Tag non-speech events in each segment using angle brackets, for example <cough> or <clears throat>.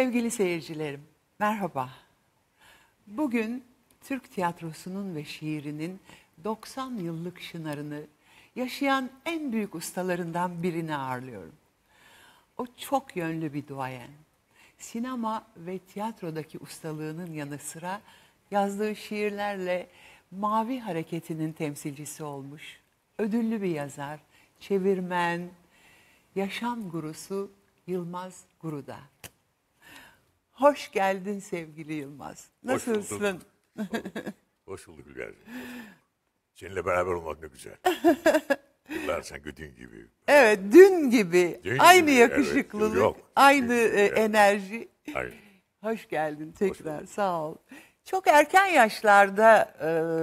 Sevgili seyircilerim, merhaba. Bugün Türk tiyatrosunun ve şiirinin 90 yıllık şınarını yaşayan en büyük ustalarından birini ağırlıyorum. O çok yönlü bir duayen. Sinema ve tiyatrodaki ustalığının yanı sıra yazdığı şiirlerle Mavi Hareketi'nin temsilcisi olmuş. Ödüllü bir yazar, çevirmen, yaşam gurusu Yılmaz Guruda. Hoş geldin sevgili Yılmaz. Nasılsın? Hoş bulduk Hülya'cığım. Seninle beraber olmak ne güzel. <laughs> Yıllar sanki dün gibi. Evet dün gibi. Dün aynı gibi, yakışıklılık, e, evet, yok. aynı e, enerji. Aynen. Hoş geldin tekrar Hoş sağ ol. Çok erken yaşlarda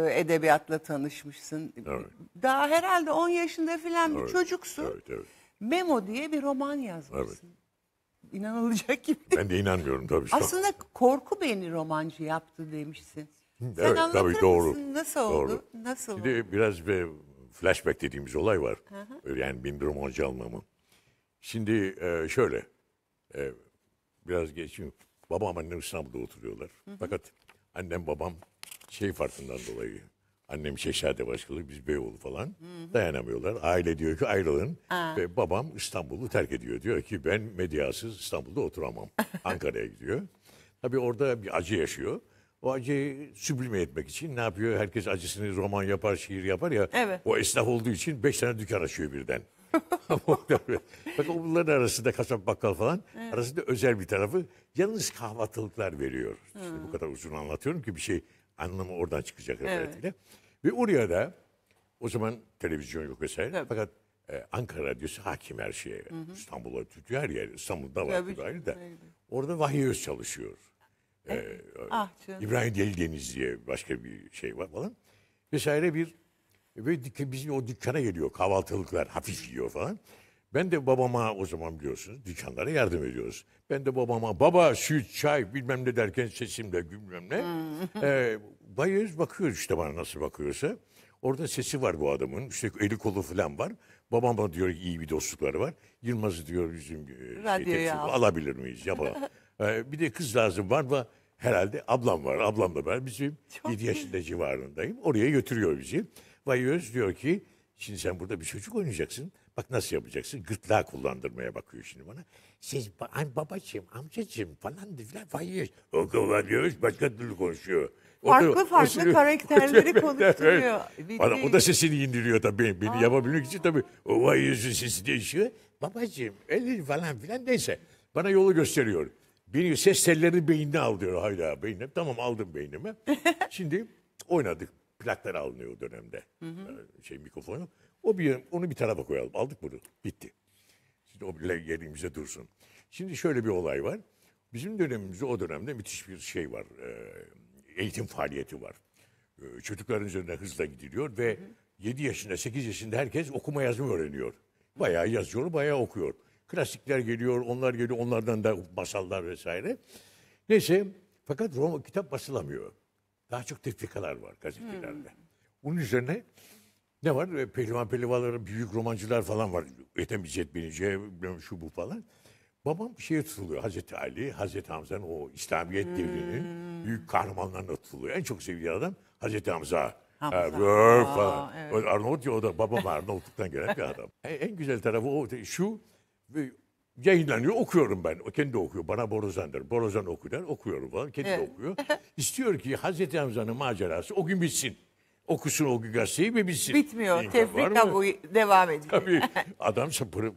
e, edebiyatla tanışmışsın. Evet. Daha herhalde 10 yaşında falan bir çocuksun. Evet, evet. Memo diye bir roman yazmışsın. Evet. İnanılacak gibi Ben de inanmıyorum tabii. Aslında korku beni romancı yaptı demişsin. Sen evet, anlatır tabii, doğru. Mısın? Nasıl doğru. oldu? Nasıl Şimdi oldu? Biraz bir flashback dediğimiz olay var. Hı hı. Yani benim romancı almamın. Şimdi e, şöyle, e, biraz geçeyim. Babam annem İstanbul'da oturuyorlar. Hı hı. Fakat annem babam şey farkından dolayı Annem Şeşade başkalı, biz Beyoğlu falan Hı-hı. dayanamıyorlar. Aile diyor ki ayrılın Aa. ve babam İstanbul'u terk ediyor. Diyor ki ben medyasız İstanbul'da oturamam. <laughs> Ankara'ya gidiyor. Tabii orada bir acı yaşıyor. O acıyı süblime etmek için ne yapıyor? Herkes acısını roman yapar, şiir yapar ya. Evet. O esnaf olduğu için beş tane dükkan açıyor birden. <laughs> <laughs> Bak bunların arasında kasap bakkal falan evet. arasında özel bir tarafı yalnız kahvaltılıklar veriyor. İşte bu kadar uzun anlatıyorum ki bir şey anlamı oradan çıkacak referatıyla. Evet. Ve oraya da o zaman televizyon yok vesaire. Tabii. Fakat e, Ankara Radyosu hakim her şeye. İstanbul'a tutuyor her yer. İstanbul'da var bu ayrı da. Orada Vahyi Öz çalışıyor. E, evet. Ee, ah, canım. İbrahim Deldeniz diye başka bir şey var falan. Vesaire bir ve bizim o dükkana geliyor kahvaltılıklar hafif yiyor falan. Ben de babama o zaman biliyorsunuz dükkanlara yardım ediyoruz. Ben de babama baba süt, çay bilmem ne derken sesimle bilmem ne. Hmm. e, ee, bayıyoruz bakıyoruz işte bana nasıl bakıyorsa. Orada sesi var bu adamın. İşte eli kolu falan var. Babama diyor ki iyi bir dostlukları var. Yılmaz'ı diyor bizim e, şey, tepsi, alabilir miyiz yapalım. <laughs> ee, bir de kız lazım var mı? Herhalde ablam var. Ablam da ben bizim Çok 7 yaşında civarındayım. Oraya götürüyor bizi. Bayöz diyor ki şimdi sen burada bir çocuk oynayacaksın. Bak nasıl yapacaksın? Gırtlağı kullandırmaya bakıyor şimdi bana. Siz ay babacığım, amcacığım falan filan hayır. O kullanıyoruz başka türlü konuşuyor. farklı da, farklı sürü, karakterleri <laughs> konuşturuyor. Bana, o da sesini indiriyor tabii. Beni, beni yapabilmek için tabii. O vay yüzü sesi değişiyor. Babacığım öyle falan filan neyse. Bana yolu gösteriyor. Beni ses tellerini beynine al diyor. Hayda beynine. Tamam aldım beynimi. <laughs> şimdi oynadık. Plaklar alınıyor o dönemde. Ee, şey mikrofonu. O bir onu bir tarafa koyalım. Aldık bunu. Bitti. Şimdi o bile yerimize dursun. Şimdi şöyle bir olay var. Bizim dönemimizde o dönemde müthiş bir şey var. E, eğitim faaliyeti var. E, çocukların üzerine hızla gidiliyor ve 7 yaşında 8 yaşında herkes okuma yazma öğreniyor. Bayağı yazıyor, bayağı okuyor. Klasikler geliyor, onlar geliyor, onlardan da masallar vesaire. Neyse fakat Roma kitap basılamıyor. Daha çok tefrikalar var gazetelerde. Hmm. Onun üzerine ne var? E, pehlivan pehlivaları, büyük romancılar falan var. Ethem İzzet Birinci, şu bu falan. Babam bir şeye tutuluyor. Hazreti Ali, Hazreti Hamza'nın o İslamiyet hmm. devrinin büyük kahramanlarına tutuluyor. En çok sevdiği adam Hazreti Hamza. Hamza. Ha, e, Aa, falan. Evet. Arnavut ya o da babam Arnavutluk'tan gelen bir adam. En, en güzel tarafı o şu e, yayınlanıyor okuyorum ben. O kendi okuyor. Bana Borozan der. Borozan okuyor der. Okuyorum falan. Kendi evet. okuyor. İstiyor ki Hazreti Hamza'nın macerası o gün bitsin okusun o gazeteyi ve bilsin. Bitmiyor. İmkan Tefrika bu devam ediyor. Tabii. <laughs> Adam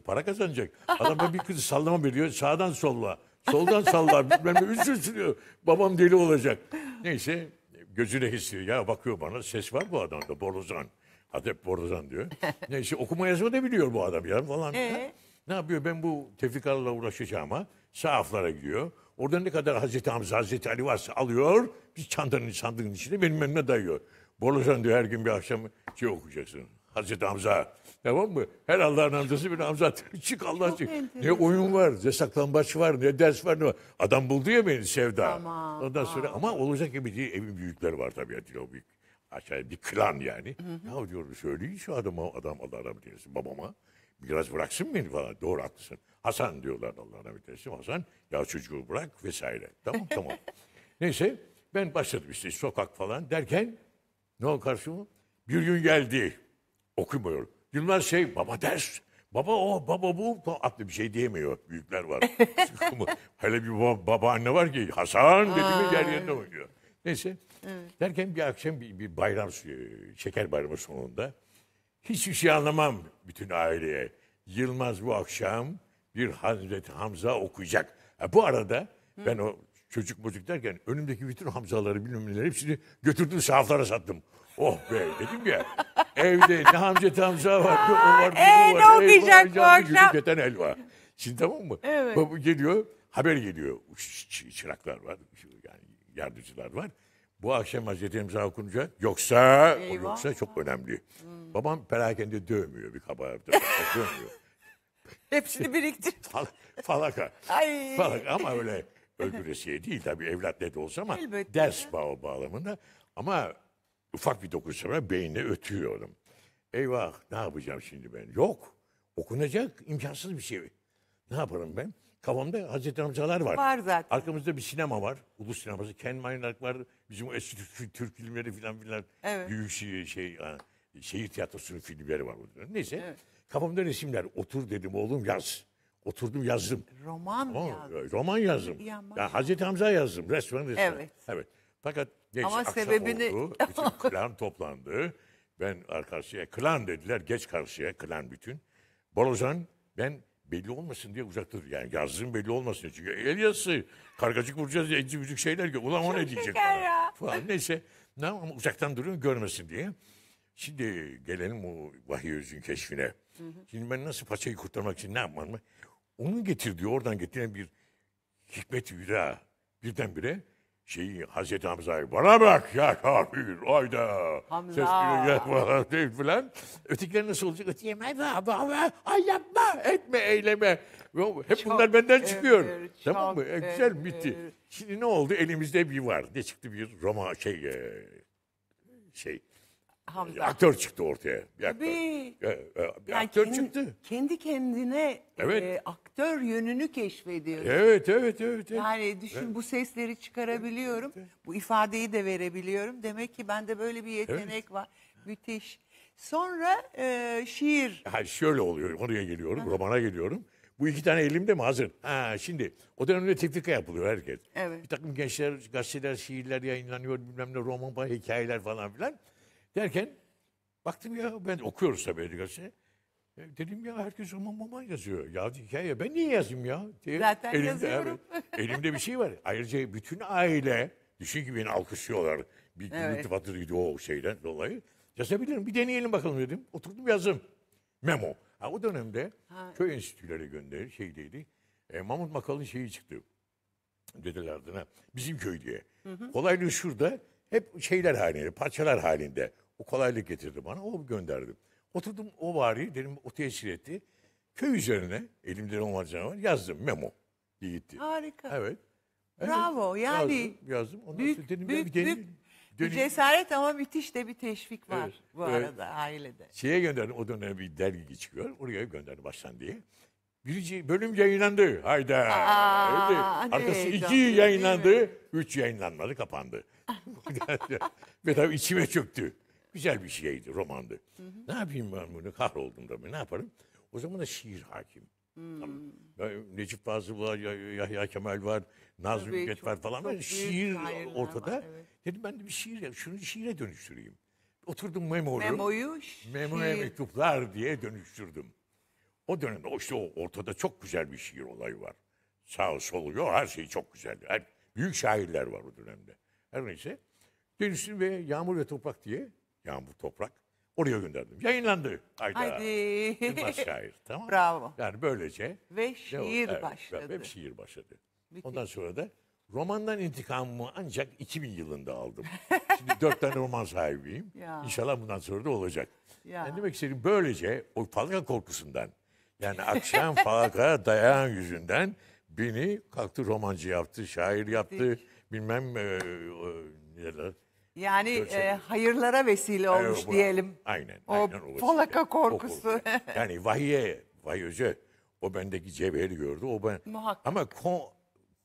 para kazanacak. Adama bir kızı sallama veriyor. Sağdan solla. Soldan salla. Bilmem ne. Üstü Babam deli olacak. Neyse gözüne hissiyor, Ya bakıyor bana ses var bu adamda. Borozan. Adep Borozan diyor. Neyse okuma yazma da biliyor bu adam ya falan. Ee? Ne yapıyor? Ben bu tefrikalarla uğraşacağıma sahaflara gidiyor. Orada ne kadar Hazreti Hamza, Hazreti Ali varsa alıyor. Bir çantanın sandığının içine benim önüme dayıyor. Bolacan diyor her gün bir akşam şey okuyacaksın. Hazreti Hamza. Tamam mı? Her Allah'ın amcası bir Hamza. <laughs> Çık Allah çık. Ne oyun var, ne saklambaç var, ne ders var, ne var. Adam buldu ya beni Sevda. Tamam, Ondan sonra ama olacak gibi değil. Evin büyükleri var tabii. Yani o büyük aşağıya bir klan yani. Hı hı. Ya diyorum söyleyin şu adama, adam Allah rahmet eylesin babama. Biraz bıraksın beni falan. Doğru haklısın. Hasan diyorlar Allah rahmet eylesin. Hasan ya çocuğu bırak vesaire. Tamam tamam. <laughs> Neyse ben başladım işte sokak falan derken ne o karşıma? Bir gün geldi. Okumuyor. Yılmaz şey baba ders. Baba o baba bu falan. atlı bir şey diyemiyor. Büyükler var. <laughs> Hele bir baba, anne var ki Hasan dedi mi yer yerine oynuyor. Neyse. Derken bir akşam bir, bir bayram e, şeker bayramı sonunda hiçbir şey anlamam bütün aileye. Yılmaz bu akşam bir Hazreti Hamza okuyacak. Ha, bu arada ben o çocuk mucuk derken önümdeki bütün Hamzaları bilmem neler hepsini götürdüm sahaflara sattım. Oh be dedim ya. evde ne Hamza tamza var ne o var ne ee, bu var. Ee, ne okuyacak bu akşam? elva. Şimdi tamam mı? Evet. Baba geliyor haber geliyor. Çıraklar var yani yardımcılar var. Bu akşam Hazreti İmza okunca yoksa Eyvah. yoksa çok önemli. Hmm. Babam perakende dövmüyor bir kabardı. dövmüyor. <laughs> Hepsini biriktir. Fal, falaka. Ay. Falaka ama öyle Öldüresiye değil tabii evlat ne de olsa ama Elbette. ders bağı bağlamında. Ama ufak bir dokunsama beynine ötüyorum. Eyvah ne yapacağım şimdi ben? Yok okunacak imkansız bir şey. Ne yaparım ben? Kafamda Hazreti Hamzalar var. Var zaten. Arkamızda bir sinema var. Ulus sineması. Ken Maynak var. Bizim o eski Türk, Türk filmleri filan filan. Evet. Büyük şey, şey, şehir tiyatrosunun filmleri var. Burada. Neyse. Evet. Kafamda resimler. Otur dedim oğlum yaz. Oturdum yazdım. Roman tamam. yazdım. Roman yazdım. Ya, ya Hazreti Hamza yazdım resmen resmen. Evet. evet. Fakat geç Ama akşam sebebini... oldu. <laughs> Bütün klan toplandı. Ben arkasıya klan dediler. Geç karşıya klan bütün. Balozan ben belli olmasın diye uzakta Yani yazdım belli olmasın diye. Çünkü Elias'ı kargacık vuracağız diye inci bücük şeyler ki ulan o ne diyecek bana. Falan. Neyse ne ama uzaktan duruyor görmesin diye. Şimdi gelelim o vahiy özün keşfine. Hı hı. Şimdi ben nasıl paçayı kurtarmak için ne yapmam onun getirdiği, oradan getiren bir hikmet yüreğe birdenbire şeyi Hazreti Hamza'yı bana bak ya kafir ayda. Hamza. Ses falan değil filan. Ötekiler nasıl olacak? Ötekiler ay yapma etme eyleme. Hep çok, bunlar benden çıkıyor. E, tamam mı? E, güzel e, bitti. Şimdi ne oldu? Elimizde bir var. Ne çıktı bir Roma şey e, şey Hamza. Aktör çıktı ortaya. Bir aktör, Tabii. Ee, e, bir yani aktör kendi, çıktı. Kendi kendine evet. e, aktör yönünü keşfediyor. Evet, evet, evet. evet. Yani düşün evet. bu sesleri çıkarabiliyorum. Evet. Bu ifadeyi de verebiliyorum. Demek ki bende böyle bir yetenek evet. var. Müthiş. Sonra e, şiir. Ha, şöyle oluyor. Oraya geliyorum. Ha. Romana geliyorum. Bu iki tane elimde mi hazır? Ha şimdi o dönemde tefrika yapılıyor herkes. Evet. Bir takım gençler gazeteler şiirler yayınlanıyor bilmem ne roman hikayeler falan filan. Derken baktım ya ben okuyoruz tabii edikası. Dedim ya herkes aman aman yazıyor. Ya hikaye ben niye yazayım ya? Diye Zaten elimde, yazıyorum. Evet, elimde bir şey var. Ayrıca bütün aile düşün ki beni alkışlıyorlar. Bir evet. gürültü o şeyden dolayı. Yazabilirim bir deneyelim bakalım dedim. Oturdum yazdım. Memo. Ha, o dönemde ha. köy enstitüleri gönder şeydeydi. E, Mahmut Makal'ın şeyi çıktı. Dediler adına bizim köy diye. Hı hı. Kolaylığı şurada hep şeyler halinde, parçalar halinde. O kolaylık getirdi bana, o gönderdim. Oturdum o vari, dedim o tesir etti. Köy üzerine, elimde ne var, yazdım memo diye gitti. Harika. Evet. evet. Bravo, yani yazdım. yazdım. Ondan büyük, dedim, büyük, bir deneyim. Büyük, Dönüş... Bir cesaret ama müthiş de bir teşvik var evet, bu evet. arada ailede. Şeye gönderdim o dönem bir dergi çıkıyor. Oraya gönderdim baştan diye. Birinci bölüm yayınlandı. Hayda. Aa, Öyle. Arkası iki yayınlandı. Üç yayınlanmadı kapandı. <laughs> Ve tabii içime çöktü. Güzel bir şeydi, romandı. Hı hı. Ne yapayım ben bunu? Kahroldum tabii. Ne yaparım? O zaman da şiir hakim. Hmm. Ben, Necip Fazıl var, Yahya Kemal var, Nazım Hikmet var falan. Çok şiir ortada. Var, evet. Dedim ben de bir şiir, şunu şiire dönüştüreyim. Oturdum memoru. Memoyu Memoya şiir. mektuplar diye dönüştürdüm. O dönemde o işte o ortada çok güzel bir şiir olayı var. Sağ sol yok, her şey çok güzel. Her, büyük şairler var o dönemde. Her neyse. dönüşüm ve Yağmur ve Toprak diye. Yağmur Toprak. Oraya gönderdim. Yayınlandı. Hayda. Haydi. Yılmaz şair. <laughs> Tamam. Bravo. Yani böylece. Ve şiir evet, başladı. Ve şiir başladı. Müthiş. Ondan sonra da romandan intikamımı ancak 2000 yılında aldım. <laughs> Şimdi dört tane roman sahibiyim. Ya. İnşallah bundan sonra da olacak. Ya. Yani demek istediğim böylece o falaka korkusundan yani akşam <laughs> falaka dayan yüzünden beni kalktı romancı yaptı, şair yaptı. Müthiş bilmem e, e, neler. Yani e, hayırlara vesile olmuş bu- diyelim. Aynen. O aynen falaka korkusu. O korku. yani vahiye, vahiyocu o bendeki cevheri gördü. O ben Muhakkak. ama ko,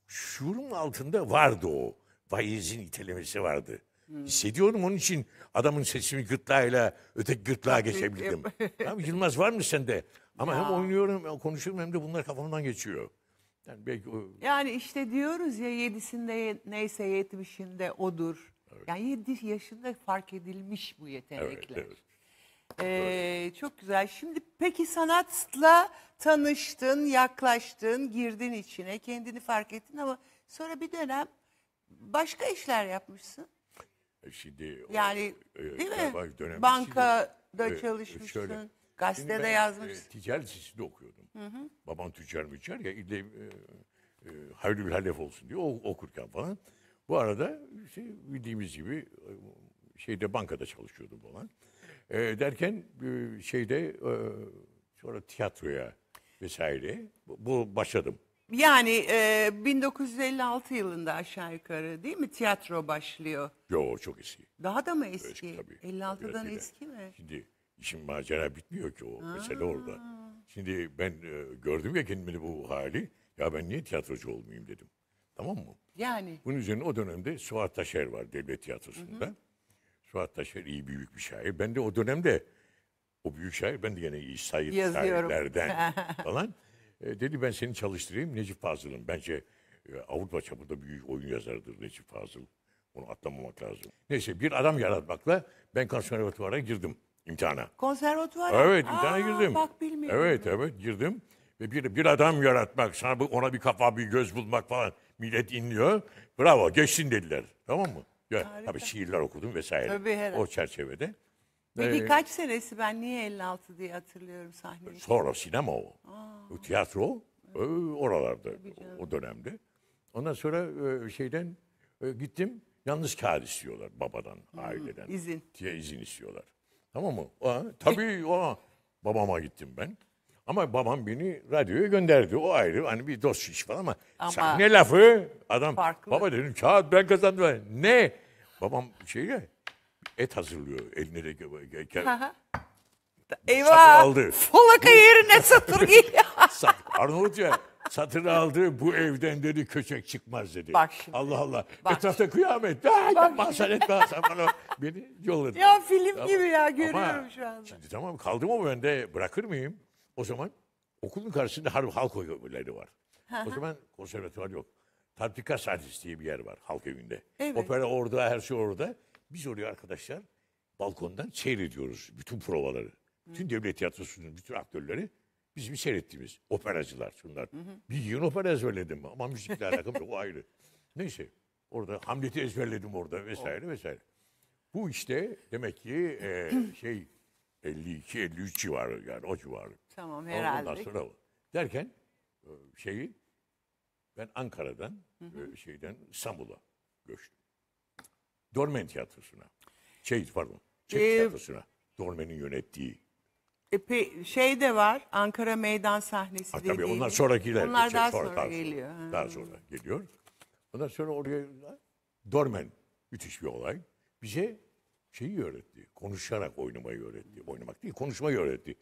şuurumun altında vardı o. Vahiyezin itelemesi vardı. Hmm. Hissediyorum onun için adamın sesimi gırtlağıyla öteki gırtlağa geçebildim. Tamam, <laughs> Yılmaz var mı sende? Ama hem oynuyorum, hem konuşuyorum hem de bunlar kafamdan geçiyor. Yani belki o... Yani işte diyoruz ya yedisinde neyse yetmişinde odur. Evet. Yani yedi yaşında fark edilmiş bu yetenekler. Evet, evet. Ee, çok güzel. Şimdi peki sanatla tanıştın, yaklaştın, girdin içine, kendini fark ettin ama sonra bir dönem başka işler yapmışsın. E, şimdi yani o, e, değil mi? Banka da çalışmışsın, e, e, şöyle, gazetede e, yazmışsın. E, ticaret lisesinde okuyordum. Hı Baban tüccar müccar ya ille e, e, hayrül halef olsun diyor o, okurken falan. Bu arada işte bildiğimiz gibi e, şeyde bankada çalışıyordum falan. E, derken e, şeyde e, sonra tiyatroya vesaire bu, bu başladım. Yani e, 1956 yılında aşağı yukarı değil mi tiyatro başlıyor? Yo çok eski. Daha da mı eski? eski tabii. 56'dan eski mi? Şimdi işin macera bitmiyor ki o Aa. mesele orada. Şimdi ben e, gördüm ya kendimi bu hali. Ya ben niye tiyatrocu olmayayım dedim. Tamam mı? Yani. Bunun üzerine o dönemde Suat Taşer var devlet tiyatrosunda. Hı hı. Suat Taşer iyi büyük bir şair. Ben de o dönemde o büyük şair ben de yine iyi sayı şairlerden <laughs> falan. E, dedi ben seni çalıştırayım Necip Fazıl'ın. Bence e, Avrupa çapında büyük oyun yazarıdır Necip Fazıl. Onu atlamamak lazım. Neyse bir adam yaratmakla ben konservatuvara girdim imtihana. Konservatuvar. Evet imtihana Aa, girdim. Bak bilmiyorum. Evet evet girdim. Ve bir, bir adam yaratmak, sana ona bir kafa, bir göz bulmak falan. Millet inliyor. Bravo geçsin dediler. Tamam mı? Ya, tabii şiirler okudum vesaire. Tabii herhalde. O çerçevede. Peki ee, kaç senesi ben niye 56 diye hatırlıyorum sahneyi? Sonra sinema o. Aa. Tiyatro evet. E, oralarda o, dönemde. Ondan sonra e, şeyden e, gittim. Yalnız kağıt istiyorlar babadan, Hı, aileden. İzin. Diye izin istiyorlar. Tamam mı? Aa, e- tabii o babama gittim ben. Ama babam beni radyoya gönderdi. O ayrı hani bir dost iş falan ama, ama sahne lafı adam farklı. baba dedim kağıt ben kazandım. Ne? Babam şey ya et hazırlıyor eline de Eyvah. Aldı. Folaka yerine satır geliyor. <laughs> Arnavut ya satın aldı bu evden dedi köçek çıkmaz dedi. Bak şimdi. Allah Allah. Bak. Etrafta kıyamet. Ay, yapma sen bana beni yolladı. Ya film Ama- gibi ya görüyorum ama şu anda. Şimdi tamam kaldım o ben de bırakır mıyım? O zaman okulun karşısında harbi halk oyunları var. o zaman konservatuvar yok. Tatbikat sahnesi diye bir yer var halk evinde. Evet. Opera orada, her şey orada. Biz oraya arkadaşlar balkondan seyrediyoruz bütün provaları. Bütün devlet tiyatrosunun bütün aktörleri Bizim seyrettiğimiz operacılar şunlar. Hı hı. Bir yığın opera ezberledim ama müzikle alakalı yok o ayrı. Neyse orada Hamlet'i ezberledim orada vesaire o. vesaire. Bu işte demek ki e, <clears throat> şey 52-53 civarı yani o civarı. Tamam herhalde. Ondan sonra derken e, şeyi ben Ankara'dan hı hı. E, şeyden İstanbul'a göçtüm. Dormen Tiyatrosu'na. Şey pardon. Çek ee, Tiyatrosu'na. Dormen'in yönettiği e, şey de var. Ankara Meydan sahnesi Ha, tabii dediğimiz. onlar sonrakiler. Onlar daha sonra, geliyor. Ha. Daha sonra geliyor. Ondan sonra oraya Dormen müthiş bir olay. Bize şeyi öğretti. Konuşarak oynamayı öğretti. Oynamak değil, konuşmayı öğretti.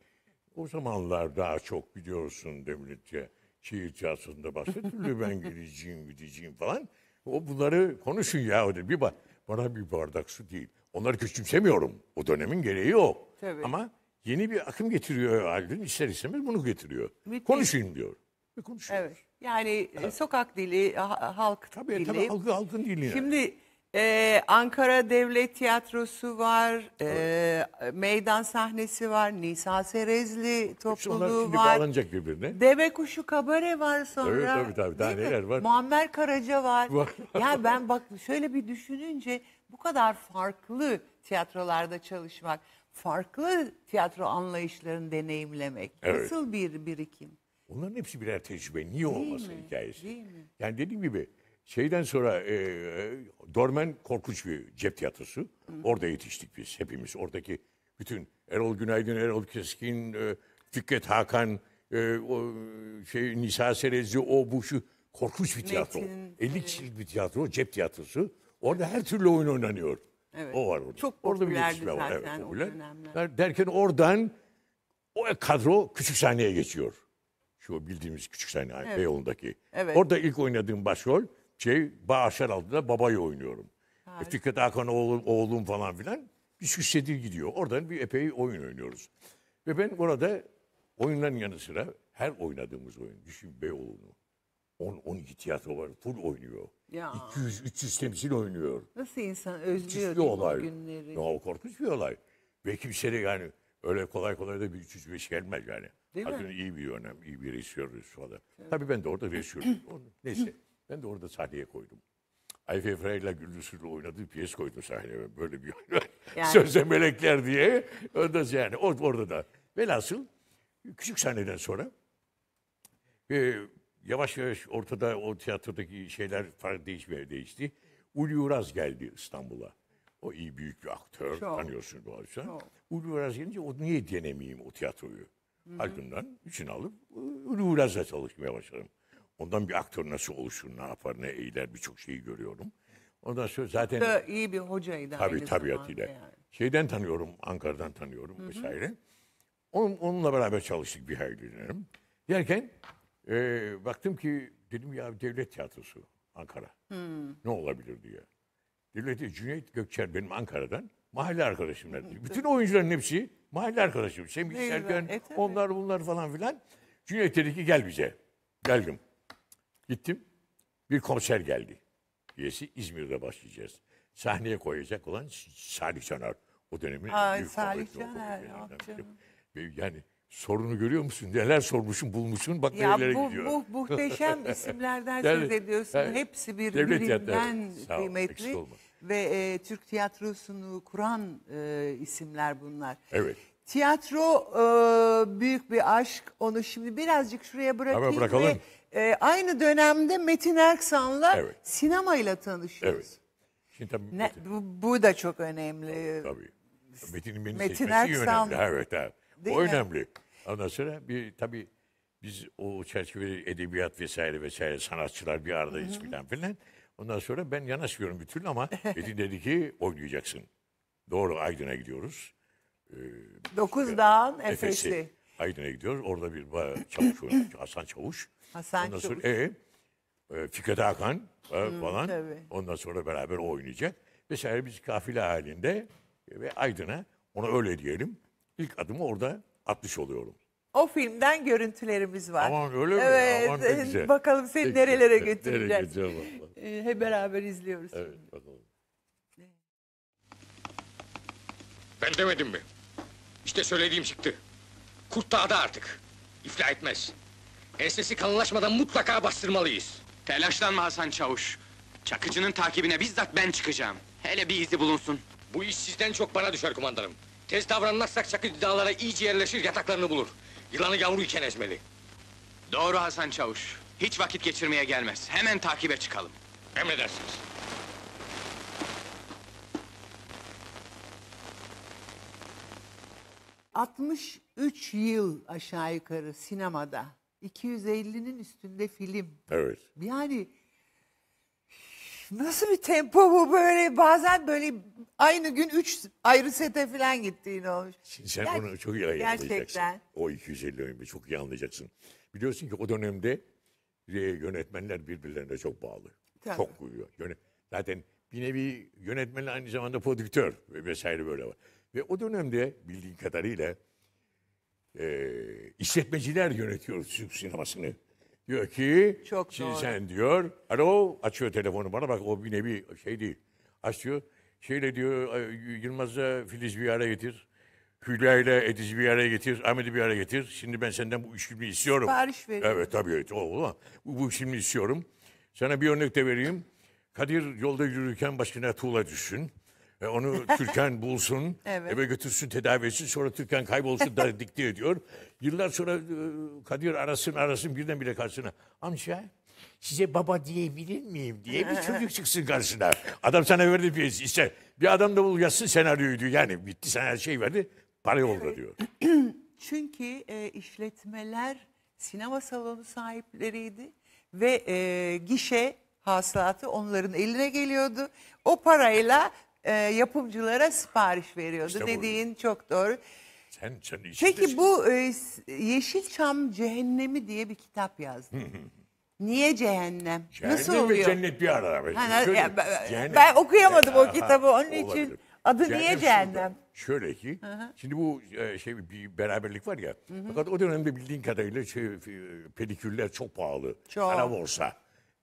O zamanlar daha çok biliyorsun Demirci şiir tiyatrosunda bahsedilir. ben <laughs> gideceğim, gideceğim falan. O bunları konuşun ya. Bir ba- bana bir bardak su değil. Onları küçümsemiyorum. O dönemin gereği o. Tabii. Ama yeni bir akım getiriyor albüm ister istemez bunu getiriyor. Müthiş. Konuşayım diyor. Ve konuşuyoruz. Evet. Yani e, evet. sokak dili, ha halk tabii, dili. Tabii Halkı halkın dili. Şimdi yani. e, Ankara Devlet Tiyatrosu var, e, evet. e, meydan sahnesi var, Nisa Serezli topluluğu var. bağlanacak birbirine. Deve Kuşu Kabare var sonra. Evet tabii tabii daha neler var. Muammer Karaca var. var. <laughs> yani ben bak şöyle bir düşününce bu kadar farklı tiyatrolarda çalışmak farklı tiyatro anlayışlarını deneyimlemek Evet. nasıl bir birikim? Onların hepsi birer tecrübe. Niye olmasın mi? hikayesi. Değil mi? Yani dediğim gibi şeyden sonra e, e, Dormen korkunç bir cep tiyatrosu. Orada yetiştik biz hepimiz. Oradaki bütün Erol Günaydın, Erol Keskin, e, Fikret Hakan, e, o, şey Nisa Serezli, o bu şu korkunç bir tiyatro. Metin, 50 kişilik bir tiyatro, cep tiyatrosu. Orada her türlü oyun oynanıyor. Evet. O var orada. Çok orada bir yetişme var. evet, popüler. O dönemler. Derken oradan o kadro küçük sahneye geçiyor. Şu bildiğimiz küçük sahne evet. Beyoğlu'ndaki. Evet. Orada ilk oynadığım başrol şey Bağışar altında babayı oynuyorum. E, Harika. Fikret Hakan oğlum, oğlum falan filan. Bir süsledir gidiyor. Oradan bir epey oyun oynuyoruz. Ve ben orada oyunların yanı sıra her oynadığımız oyun. Düşün Beyoğlu'nu. 10-12 tiyatro var. Full oynuyor. 200-300 temsil oynuyor. Nasıl insan özlüyor bir olay. günleri. Ya, o korkunç bir olay. Ve kimse de yani öyle kolay kolay da bir 305 gelmez yani. Değil Adını mi? iyi bir yönem, iyi bir resörüz falan. Evet. Tabii ben de orada resörüm. Neyse ben de orada sahneye koydum. Ayfe Frey'le Güldüz'ün oynadığı piyes koydum sahneye. Böyle bir <laughs> yani. sözde melekler diye. Ondan yani orada da. Velhasıl küçük sahneden sonra e, Yavaş yavaş ortada o tiyatrodaki şeyler farklı değişmeye değişti. Ulu Uraz geldi İstanbul'a. O iyi büyük bir aktör. Çok. Tanıyorsun doğrusu. Ulu Uraz gelince o niye denemeyeyim o tiyatroyu? Aklımdan için alıp Ulu Uraz'la çalışmaya başladım. Ondan bir aktör nasıl oluşur, ne yapar, ne eyler birçok şeyi görüyorum. Ondan sonra zaten... Böyle iyi bir hocaydı. Tabii tabiatıyla. Yani. Şeyden tanıyorum, Ankara'dan tanıyorum Hı-hı. vesaire. Onun, onunla beraber çalıştık bir hayli dönem. Derken ee, baktım ki dedim ya devlet tiyatrosu Ankara. Hmm. Ne olabilir diye. Devleti Cüneyt Gökçer benim Ankara'dan mahalle arkadaşım dedi. <laughs> Bütün oyuncuların hepsi mahalle arkadaşım. Semih Sergen, e, onlar bunlar falan filan. Cüneyt dedi ki gel bize. Geldim. Gittim. Bir komiser geldi. Üyesi İzmir'de başlayacağız. Sahneye koyacak olan Salih Caner. O dönemin Ay, büyük Salih Caner. Ah yani sorunu görüyor musun? Neler sormuşum, bulmuşum. Bak ya nerelere bu, gidiyor. Bu muhteşem <laughs> isimlerden yani, söz ediyorsun. Yani, Hepsi birbirinden kıymetli. Ve e, Türk tiyatrosunu kuran e, isimler bunlar. Evet. Tiyatro e, büyük bir aşk. Onu şimdi birazcık şuraya bırakayım. Ama bırakalım. Ve, e, aynı dönemde Metin Erksan'la evet. sinemayla tanışıyoruz. Evet. Şimdi tabii ne, bu, bu da çok önemli. Tabii. tabii. Metin'in beni Metin seçmesi Erksan, önemli. Evet, evet. Değil o mi? önemli. Ondan sonra bir tabii biz o çerçeveli edebiyat vesaire vesaire sanatçılar bir aradayız filan filan. Ondan sonra ben yanaşmıyorum bir türlü ama <laughs> Edin dedi ki oynayacaksın. Doğru Aydın'a gidiyoruz. Ee, Dokuz Dağ'ın Efes'i. Aydın'a gidiyoruz. Orada bir çavuş oynamış. <laughs> Hasan Çavuş. Hasan Ondan sonra e, e, Fikret Hakan e, falan. tabii. Ondan sonra beraber o oynayacak. Vesaire biz kafile halinde e, ve Aydın'a ona öyle diyelim. İlk adımı orada atmış oluyorum. O filmden görüntülerimiz var. Aman öyle mi? Evet. Aman ne <laughs> güzel. Bakalım seni Peki, nerelere götüreceğiz. Nereye gideceğim <laughs> vallahi. Ee, hep beraber izliyoruz. Evet şimdi. bakalım. Ben demedim mi? İşte söylediğim çıktı. Kurt dağda artık. İflah etmez. Ensesi kanlaşmadan mutlaka bastırmalıyız. Telaşlanma Hasan Çavuş. Çakıcının takibine bizzat ben çıkacağım. Hele bir izi bulunsun. Bu iş sizden çok bana düşer kumandanım. Tez davranmazsak Çakı dağlara iyice yerleşir, yataklarını bulur. Yılanı yavru iken ezmeli. Doğru Hasan Çavuş. Hiç vakit geçirmeye gelmez. Hemen takibe çıkalım. Emredersiniz. ...63 yıl aşağı yukarı sinemada. 250'nin üstünde film. Evet. Yani Nasıl bir tempo bu böyle bazen böyle aynı gün üç ayrı sete falan gittiğin olmuş. Şimdi sen Ger- onu çok iyi anlayacaksın. Gerçekten. O 250 oyunu çok iyi anlayacaksın. Biliyorsun ki o dönemde e, yönetmenler birbirlerine çok bağlı. Tabii. Çok uyuyor. Yönet Zaten bir nevi yönetmenle aynı zamanda prodüktör ve vesaire böyle var. Ve o dönemde bildiğin kadarıyla e, işletmeciler yönetiyor Türk sinemasını. Diyor ki Çok şimdi doğru. sen diyor alo açıyor telefonu bana bak o bir nevi şey değil. Aç şeyle diyor Yılmaz'a Filiz bir ara getir. Hülya ile Ediz'i bir araya getir, Ahmet'i bir araya getir. Şimdi ben senden bu üçlümü istiyorum. Sipariş verin. Evet tabii evet. O, bu, bu üçlümü istiyorum. Sana bir örnek de vereyim. Kadir yolda yürürken başına tuğla düşsün. Ve onu <laughs> Türkan bulsun, evet. eve götürsün tedavi etsin. Sonra Türkan kaybolsun da <laughs> dikte ediyor. Yıllar sonra e, Kadir arasın arasın bile karşısına. Amca size baba diyebilir miyim diye bir <laughs> çocuk çıksın karşısına. Adam sana verdi piyesi. Şey, işte bir adam da bul yazsın senaryoydu. Yani bitti sana her şey verdi. Para yolda evet. diyor. <clears throat> Çünkü e, işletmeler sinema salonu sahipleriydi ve e, gişe hasılatı onların eline geliyordu. O parayla e, yapımcılara sipariş veriyordu. İşte bu. Dediğin çok doğru. Sen, sen içindesin. Peki bu e, Yeşilçam Cehennemi diye bir kitap yazdın. Niye cehennem? Cehennem Nasıl ve oluyor? cennet bir arada. Ha, na- ya, ben- ben okuyamadım o <laughs> kitabı, onun için adı niye şurada. cehennem? Şöyle ki, şimdi bu e, şey bir beraberlik var ya. Fakat o dönemde bildiğin kadarıyla şey, e, çok pahalı. Çok. Ara borsa.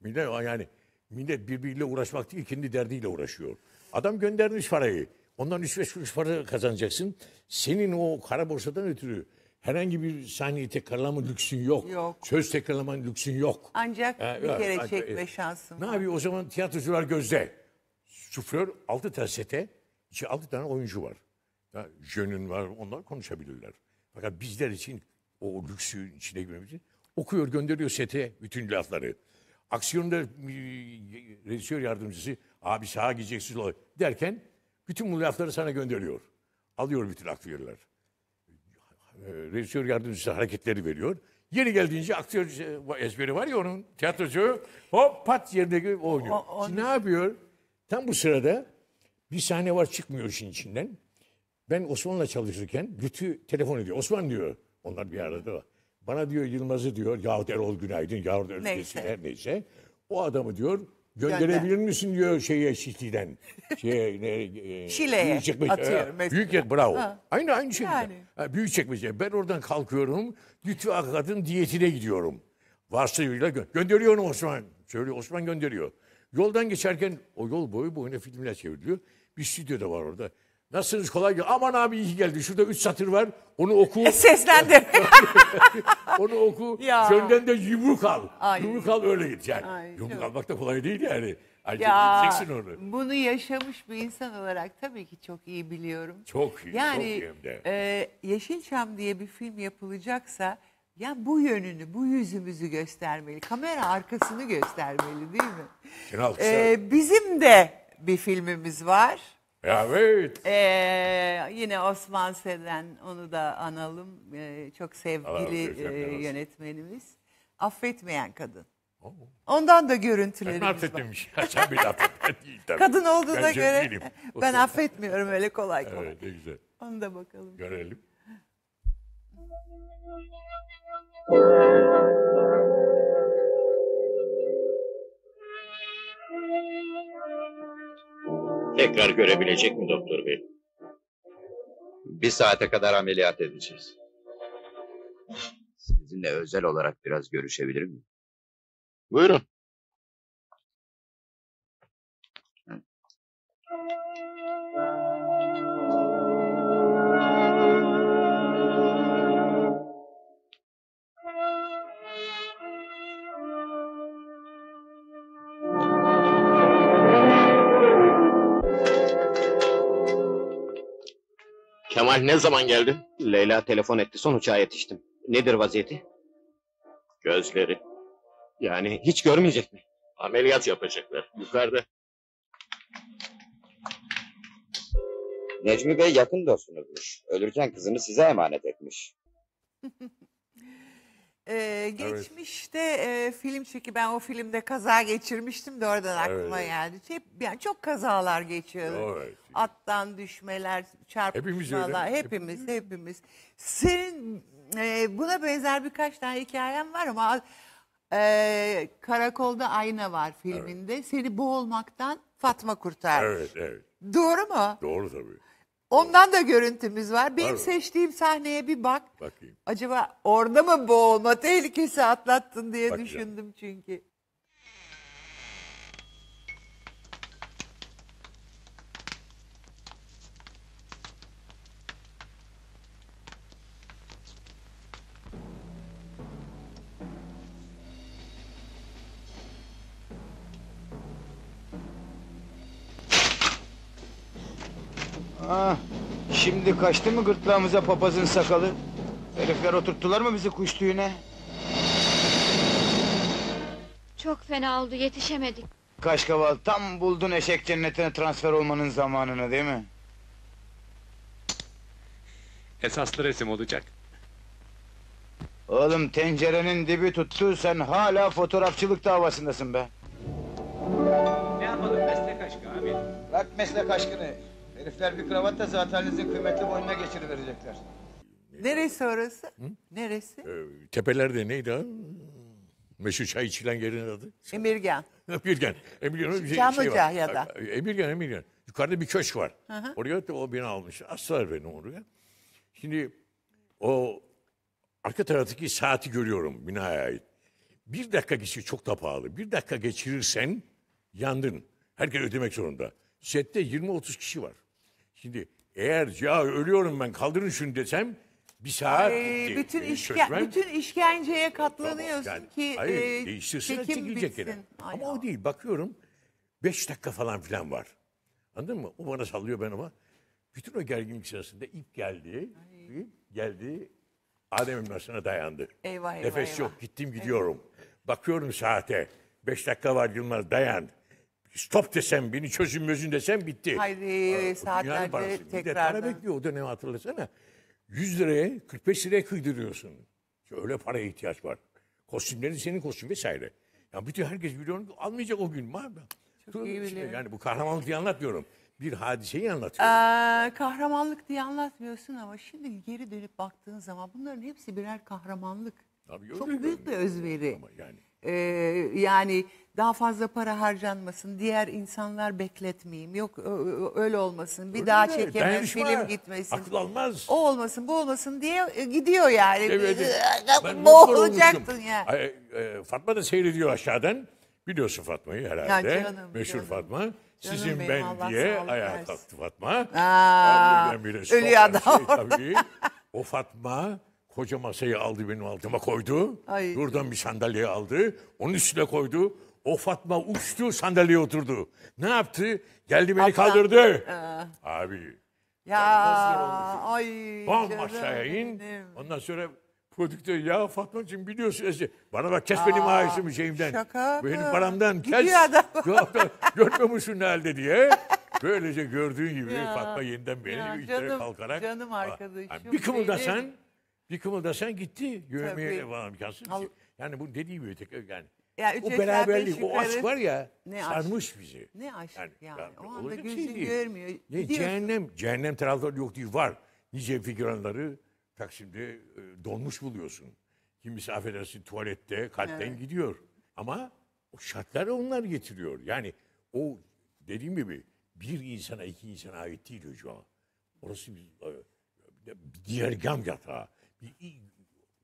Millet yani millet birbiriyle uğraşmak değil, kendi derdiyle uğraşıyor. Adam göndermiş parayı. Ondan 3-5 kuruş para kazanacaksın. Senin o kara borsadan ötürü herhangi bir saniye tekrarlama lüksün yok. Yok. Söz tekrarlaman lüksün yok. Ancak ee, bir kere ancak, çekme şansın Ne var. yapıyor o zaman tiyatrocular gözde. Şoför 6 tane sete, 6 tane oyuncu var. Ya, jönün var, onlar konuşabilirler. Fakat bizler için o lüksü içine girmemiz için okuyor gönderiyor sete bütün lafları. Aksiyonda e, e rejisör yardımcısı Abi sağa gidecek sola derken bütün bu lafları sana gönderiyor. Alıyor bütün aktörler. Ee, rejisör yardımcısı hareketleri veriyor. Yeri geldiğince aktör e, ezberi var ya onun tiyatrocu hop pat yerine oynuyor. O, o, ne yapıyor? Tam bu sırada bir sahne var çıkmıyor işin içinden. Ben Osman'la çalışırken Lütfü telefon ediyor. Osman diyor. Onlar bir arada var. Bana diyor Yılmaz'ı diyor. Yahut Erol Günaydın, Yahut Özgesi her neyse. O adamı diyor Gönderebilir Gönder. misin diyor şeye City'den. şey <laughs> ne, e, Şile'ye büyük çekmece. atıyorum mesela. Büyük bravo. Ha. Aynı aynı şey. Yani. Ha, büyük çekmece. Ben oradan kalkıyorum. Lütfü Akadın diyetine gidiyorum. Vasıtayla gö onu Osman. Söylüyor Osman gönderiyor. Yoldan geçerken o yol boyu boyuna filmler çevriliyor. Bir stüdyo da var orada. Nasılsınız kolay gelsin. Aman abi iyi geldi. Şurada üç satır var. Onu oku. <laughs> Seslendir. <laughs> onu oku. Ya. Senden de yumruk al. Ay. Yumruk al öyle git yani. Ay, yumruk çok... almak da kolay değil yani. Ayrıca ya, bileceksin onu. Bunu yaşamış bir insan olarak tabii ki çok iyi biliyorum. Çok iyi. Yani çok iyi e, Yeşilçam diye bir film yapılacaksa ya bu yönünü, bu yüzümüzü göstermeli. Kamera arkasını göstermeli değil mi? Şenal, e, bizim de bir filmimiz var. Evet. Ee, yine Osman Seden onu da analım. Ee, çok sevgili e, yönetmenimiz. Affetmeyen kadın. Ondan da görüntülerimiz var. Sen <laughs> bile Kadın olduğuna ben göre <laughs> ben affetmiyorum öyle kolay kolay. Evet ne güzel. Onu da bakalım. Görelim. Thank <laughs> Tekrar görebilecek mi doktor bey? Bir saate kadar ameliyat edeceğiz. Sizinle özel olarak biraz görüşebilir miyim? Buyurun. Kemal ne zaman geldin? Leyla telefon etti, son uçağa yetiştim. Nedir vaziyeti? Gözleri. Yani hiç görmeyecek mi? Ameliyat yapacaklar, yukarıda. Necmi Bey yakın dostunuzmuş. Ölürken kızını size emanet etmiş. Ee, geçmişte e, film çünkü ben o filmde kaza geçirmiştim de oradan aklıma Evet. geldi. Hep yani çok kazalar geçiyor. Evet. Attan düşmeler, Hepimiz öyle. çarpışmalar. Hepimiz, hepimiz, Senin e, buna benzer birkaç tane hikayen var ama e, Karakolda Ayna var filminde. Seni boğulmaktan Fatma kurtar. Evet, evet. Doğru mu? Doğru tabii. Ondan da görüntümüz var. Benim Var seçtiğim sahneye bir bak. Bakayım. Acaba orada mı boğulma tehlikesi atlattın diye Bakacağım. düşündüm çünkü. Kaçtı mı gırtlağımıza papazın sakalı? Herifler oturttular mı bizi kuş tüyüne? Çok fena oldu yetişemedik. Kaşkaval tam buldun eşek cennetine transfer olmanın zamanını değil mi? Esaslı resim olacak. Oğlum tencerenin dibi tuttu sen hala fotoğrafçılık davasındasın be. Ne yapalım meslek aşkı abi? Bırak meslek aşkını. Herifler bir kravatta zatenizin kıymetli boynuna geçiriverecekler. Neresi orası? Neresi? Ee, tepelerde neydi ha? Meşhur çay içilen yerin adı. Emirgan. <laughs> Emirgen. Emirgen'in şey, şey ya da. Emirgen, Emirgen. Yukarıda bir köşk var. Hı hı. Oraya da o beni almış. Aslar beni oraya. Şimdi o arka taraftaki saati görüyorum binaya ait. Bir dakika geçiyor çok da pahalı. Bir dakika geçirirsen yandın. Herkes ödemek zorunda. Sette 20-30 kişi var. Şimdi eğer ya ölüyorum ben kaldırın şunu desem bir saat Ee, bütün, işke- çözmem- bütün işkenceye katlanıyorsun Yani, ki hayır, e, çekim girecek bitsin. Ay, Ama o değil. Bakıyorum 5 dakika falan filan var. Anladın mı? O bana sallıyor ben ama. Bütün o gerginlik sırasında ip geldi. ip geldi. Adem imlasına dayandı. Eyvah, eyvah, Nefes eyvah. yok. Gittim gidiyorum. Bakıyorum saate. 5 dakika var Yılmaz dayan stop desem beni çözüm mözün desem bitti. Haydi Aa, saatlerde tekrar. para bekliyor o dönemi hatırlasana. 100 liraya 45 liraya kıydırıyorsun. Öyle paraya ihtiyaç var. Kostümlerin senin kostüm vesaire. Yani bütün herkes biliyor almayacak o gün var mı? Çok iyi şey, biliyorum. Yani bu kahramanlık diye anlatmıyorum. Bir hadiseyi anlatıyorum. Ee, kahramanlık diye anlatmıyorsun ama şimdi geri dönüp baktığın zaman bunların hepsi birer kahramanlık. Tabii, Çok büyük bir özveri. Ama yani ee, yani daha fazla para harcanmasın, diğer insanlar bekletmeyeyim, yok öyle olmasın, bir öyle daha çekemez, film gitmesin. Akıl almaz. O olmasın, bu olmasın diye e, gidiyor yani. Evet, <laughs> ben Boğulacaktın ya. Yani. E, Fatma da seyrediyor aşağıdan. Biliyorsun Fatma'yı herhalde. Ya canım, Meşhur canım. Fatma. Sizin canım ben Allah diye ayağa versin. kalktı Fatma. Aa, Ölüyor şey adam. Şey, tabii. <laughs> o Fatma Koca masayı aldı benim altıma koydu. Ay. Buradan bir sandalye aldı. Onun üstüne koydu. O Fatma uçtu sandalyeye oturdu. Ne yaptı? Geldi beni Abla. kaldırdı. Aa. Ee. Abi. Ya ay. Bambaşka in. Ondan sonra prodüktör ya Fatmacığım biliyorsun Ece. Bana bak kes Aa, benim maaşımı şeyimden. Şaka. Benim paramdan kes. Gidiyor adam. <laughs> Görmüyor musun ne halde diye. Böylece gördüğün gibi ya, Fatma yeniden beni ya, kalkarak. Canım arkadaşım. Bir kımıldasan. Benim. Bir kımıldasan gitti. Yövmeye var kalsın Hal- Yani bu dediği gibi tekrar yani. Ya O beraberlik, o aşk var ya Ne aşk? sarmış bizi. Ne aşk yani. ya, o anda olacak şey görmüyor. Ne, cehennem, cehennem tarafları yok değil, var. Nice figüranları Taksim'de e, donmuş buluyorsun. Kimisi affedersin tuvalette kalpten gidiyor. Ama o şartları onlar getiriyor. Yani o dediğim gibi bir insana iki insana ait değil hocam. Orası bir, e, bir diğer gam yatağı bir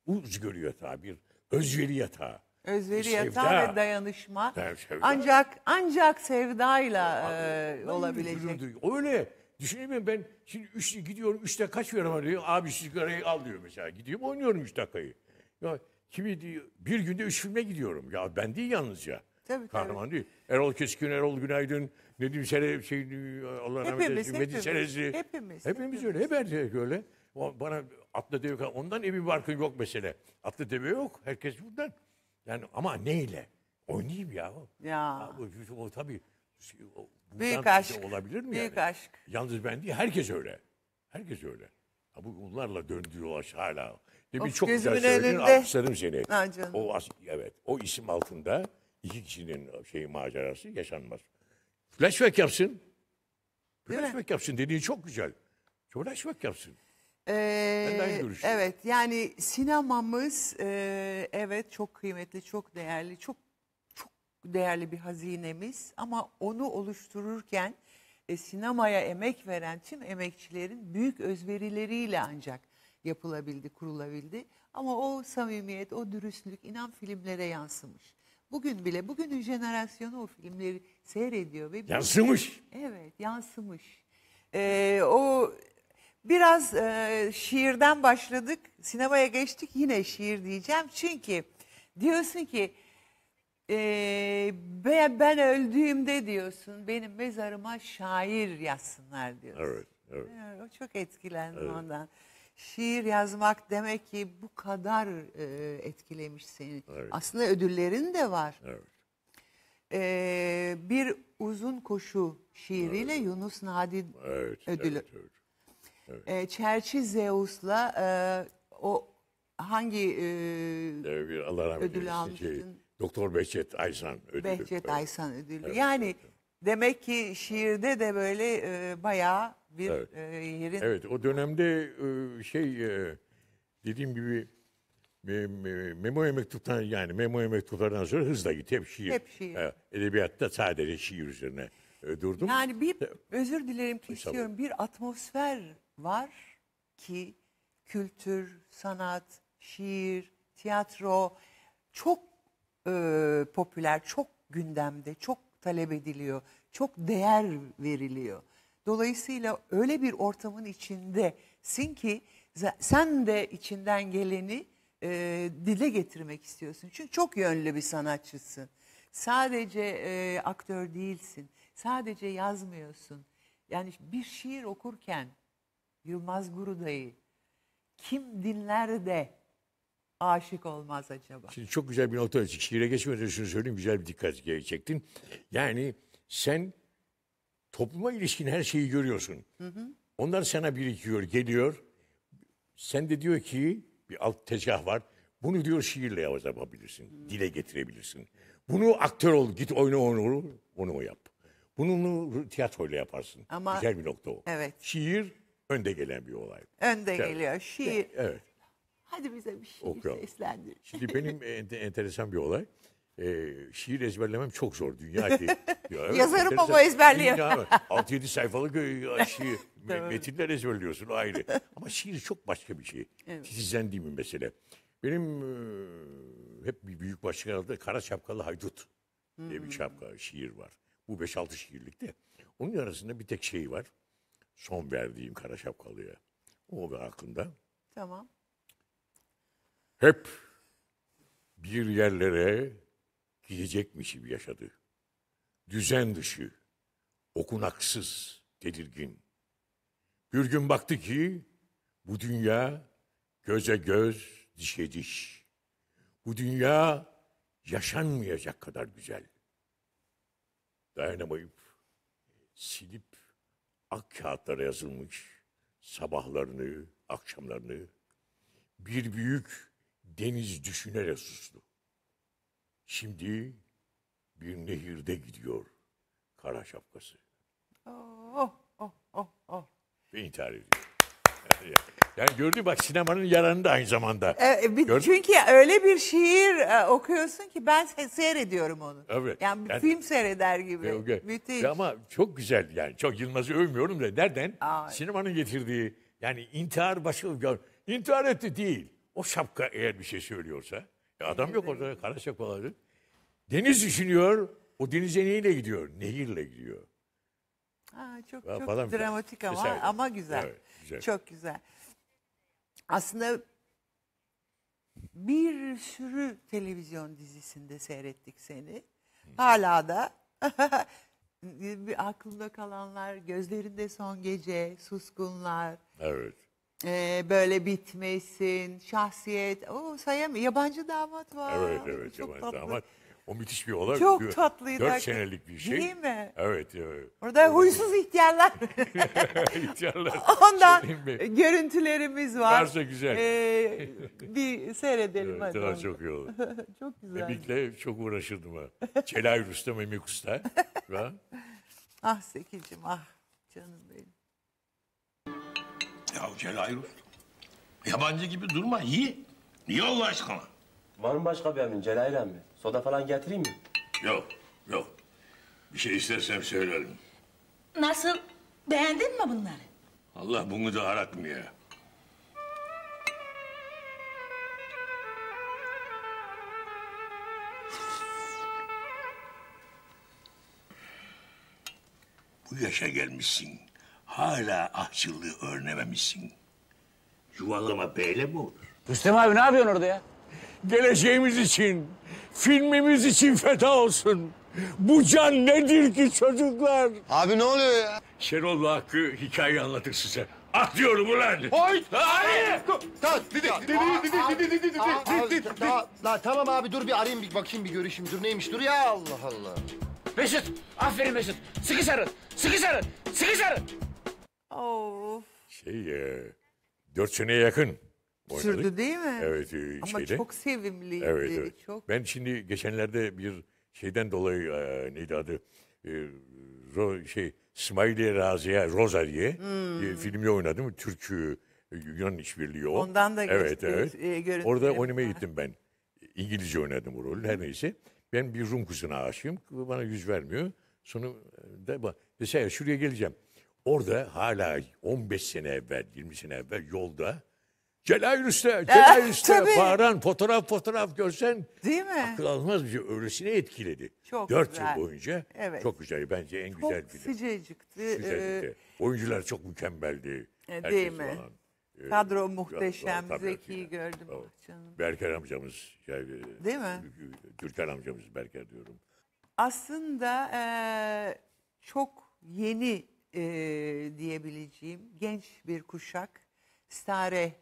uz gölü yatağı, bir özveri yatağı. Özveri yatağı ve dayanışma. Sevda. Ancak ancak sevdayla e, olabilecek. Öyle. Düşünemiyorum ben şimdi üç, gidiyorum 3 dakika kaç veriyorum diyor. Abi sigarayı al diyor mesela. Gidiyorum oynuyorum üç dakikayı. Ya kimi diyor, bir günde üç filme gidiyorum. Ya ben değil yalnızca. Tabii, Kahraman tabii. değil. Erol Keskin, Erol Günaydın, Nedim Sere, şey, Allah rahmet eylesin, Hepimiz, hepimiz. Hepimiz öyle, hepimiz şey öyle. Bana Atlı deve ondan evi barkın yok mesele. Atlı deve yok. Herkes bundan. Yani ama neyle? Oynayayım ya. Ya. Abi, o, tabii. O, Büyük aşk. Olabilir mi Büyük yani? aşk. Yalnız ben değil. Herkes öyle. Herkes öyle. Abi bunlarla döndüğü ulaş hala. Demin çok güzel söyledin. Alkışlarım seni. Ha, canım. O, evet. O isim altında iki kişinin şey macerası yaşanmaz. Flashback yapsın. Flashback yapsın dediğin çok güzel. Flashback yapsın. Ee, Evet yani sinemamız e, evet çok kıymetli, çok değerli, çok çok değerli bir hazinemiz ama onu oluştururken e, sinemaya emek veren tüm emekçilerin büyük özverileriyle ancak yapılabildi, kurulabildi. Ama o samimiyet, o dürüstlük inan filmlere yansımış. Bugün bile, bugünün jenerasyonu o filmleri seyrediyor ve bir- Yansımış. Evet, yansımış. Ee, o Biraz e, şiirden başladık, sinemaya geçtik yine şiir diyeceğim. Çünkü diyorsun ki e, ben, ben öldüğümde diyorsun benim mezarıma şair yazsınlar diyorsun. Evet, evet. evet çok etkilendim evet. ondan. Şiir yazmak demek ki bu kadar e, etkilemiş seni. Evet. Aslında ödüllerin de var. Evet. E, bir uzun koşu şiiriyle evet. Yunus Nadi evet, ödülü. Evet, evet. Evet. Ee, Çerçi Zeus'la e, o hangi e, evet, bir Allah ödülü şey, almıştın? Doktor Behçet Aysan ödülü. Behçet evet. Aysan ödülü. Evet, yani demek ki şiirde de böyle e, bayağı bir evet. E, yerin... Evet o dönemde e, şey dediğim gibi Memoya mektuptan yani memoya mektuplardan sonra hızla gitti. Hep şiir. Hep şiir. Edebiyatta sadece şiir üzerine durdum. Yani bir özür dilerim ki kesiyorum. Bir atmosfer var ki kültür, sanat, şiir, tiyatro çok e, popüler, çok gündemde, çok talep ediliyor, çok değer veriliyor. Dolayısıyla öyle bir ortamın içindesin ki sen de içinden geleni e, dile getirmek istiyorsun. Çünkü çok yönlü bir sanatçısın. Sadece e, aktör değilsin. Sadece yazmıyorsun. Yani bir şiir okurken Yılmaz Gurudayı kim dinler de aşık olmaz acaba? Şimdi çok güzel bir nokta açık. Şiire geçmeden şunu söyleyeyim. Güzel bir dikkat çektin. Yani sen topluma ilişkin her şeyi görüyorsun. Hı hı. Onlar sana birikiyor, geliyor. Sen de diyor ki bir alt tezgah var. Bunu diyor şiirle yazabilirsin, hmm. dile getirebilirsin. Bunu aktör ol, git oyna onu, onu yap. Bunu tiyatroyla yaparsın. Ama, Güzel bir nokta o. Evet. Şiir önde gelen bir olay. Önde evet. geliyor. Şiir. Evet. Hadi bize bir şiir Okuyalım. seslendir. Şimdi benim <laughs> enteresan bir olay. Ee, şiir ezberlemem çok zor dünya ki. Ya, <laughs> evet, Yazarım ama ezberliyorum. 6-7 sayfalık e, <laughs> şiir, metinler ezberliyorsun ayrı. Ama şiir çok başka bir şey. Evet. Titizlendiğim bir mesele. Benim e, hep bir büyük başlık adı Kara Şapkalı Haydut diye hmm. bir şapka şiir var. Bu 5-6 şiirlikte. Onun arasında bir tek şey var son verdiğim kara şapkalıya. O da hakkında. Tamam. Hep bir yerlere gidecekmişim yaşadı. Düzen dışı, okunaksız, tedirgin. Bir gün baktı ki bu dünya göze göz, dişe diş. Bu dünya yaşanmayacak kadar güzel. Dayanamayıp, silip ak kağıtlara yazılmış sabahlarını, akşamlarını bir büyük deniz düşünerek sustu. Şimdi bir nehirde gidiyor kara şapkası. Oh, oh, oh, oh. Ve intihar ediyor. <laughs> Yani gördüğün bak sinemanın yaranı da aynı zamanda. E, e bir- çünkü öyle bir şiir e, okuyorsun ki ben seyrediyorum onu. Evet. Yani, bir Yani- film seyreder gibi. Yok, Müthiş. Ya ama çok güzel yani. Çok Yılmaz'ı övmüyorum da nereden? Aa. Sinemanın getirdiği yani intihar başı ya intihar etti değil. O şapka eğer bir şey söylüyorsa. ya adam yok orada kara şapkaları. Deniz düşünüyor. O denize neyle gidiyor? Nehirle gidiyor. Ha, çok çok falan dramatik ama güzel. ama güzel. Evet, güzel. Çok güzel. Aslında bir sürü televizyon dizisinde seyrettik seni. Hala da <laughs> bir aklımda kalanlar, gözlerinde son gece, suskunlar. Evet. E, böyle bitmesin, şahsiyet. O sayamıyorum. Yabancı damat var. Evet evet Çok yabancı tatlı. damat. O müthiş bir olay. Çok bir, tatlıydı. Dört senelik bir şey. Değil mi? Evet. evet. Orada Olur. huysuz ihtiyarlar. <laughs> <laughs> İhtiyarlar. Ondan şey görüntülerimiz var. Varsa güzel. Ee, bir seyredelim evet, hadi. Daha çok iyi olur. <laughs> çok güzel. Emik'le çok uğraşırdım ha. Çelay Rüstem Emik Usta. ah Sekicim ah canım benim. Ya Celal Yabancı gibi durma. Ye. Niye Allah aşkına. Var mı başka bir emin Celal emmi? Soda falan getireyim mi? Yok, yok. Bir şey istersem söylerim. Nasıl? Beğendin mi bunları? Allah bunu da aratmıyor. Bu yaşa gelmişsin. Hala ahçılığı örnememişsin. Yuvalama böyle mi olur? Rüstem abi ne yapıyorsun orada ya? geleceğimiz için, filmimiz için feda olsun. Bu can nedir ki çocuklar? Abi ne oluyor ya? Şenol Hakkı hikayeyi anlatır size. Atlıyorum ulan! Oy! Hayır! Tamam, didi, didi, didi, didi, didi, didi, didi, La tamam abi dur bir arayayım bir bakayım bir görüşeyim. Dur neymiş dur ya Allah Allah. Mesut, aferin Mesut. Sıkı sarın, sıkı sarın, sıkı sarın. Of. Şey, e, dört seneye yakın oynadık. Sürdü değil mi? Evet. E, Ama çok sevimliydi. Evet, evet. Çok... Ben şimdi geçenlerde bir şeyden dolayı e, neydi adı? E, ro, şey İsmail Raziye Roza hmm. e, filmde oynadım. Türk'ü e, Yunan işbirliği o. Ondan da evet, evet. E, Orada oynamaya gittim ben. İngilizce oynadım bu rolü her neyse. Ben bir Rum kızına aşığım. Bana yüz vermiyor. Sonra e, da mesela şuraya geleceğim. Orada hala 15 sene evvel, 20 sene evvel yolda Celal Üst'e, eh, Celal Üst'e, Tabii. bağıran fotoğraf fotoğraf görsen Değil mi? akıl almaz bir şey. Öylesine etkiledi. Çok Dört güzel. yıl boyunca. Evet. Çok güzel. Bence en Çok güzel film. sıcacıktı. Güzellikte. Ee, Oyuncular çok mükemmeldi. E, değil mi? falan. E, kadro muhteşem. tabii, Zeki'yi tabii. gördüm. canım. Berker amcamız. Yani, e, Değil mi? Türkan amcamız Berker diyorum. Aslında eee, çok yeni eee, diyebileceğim genç bir kuşak. Stare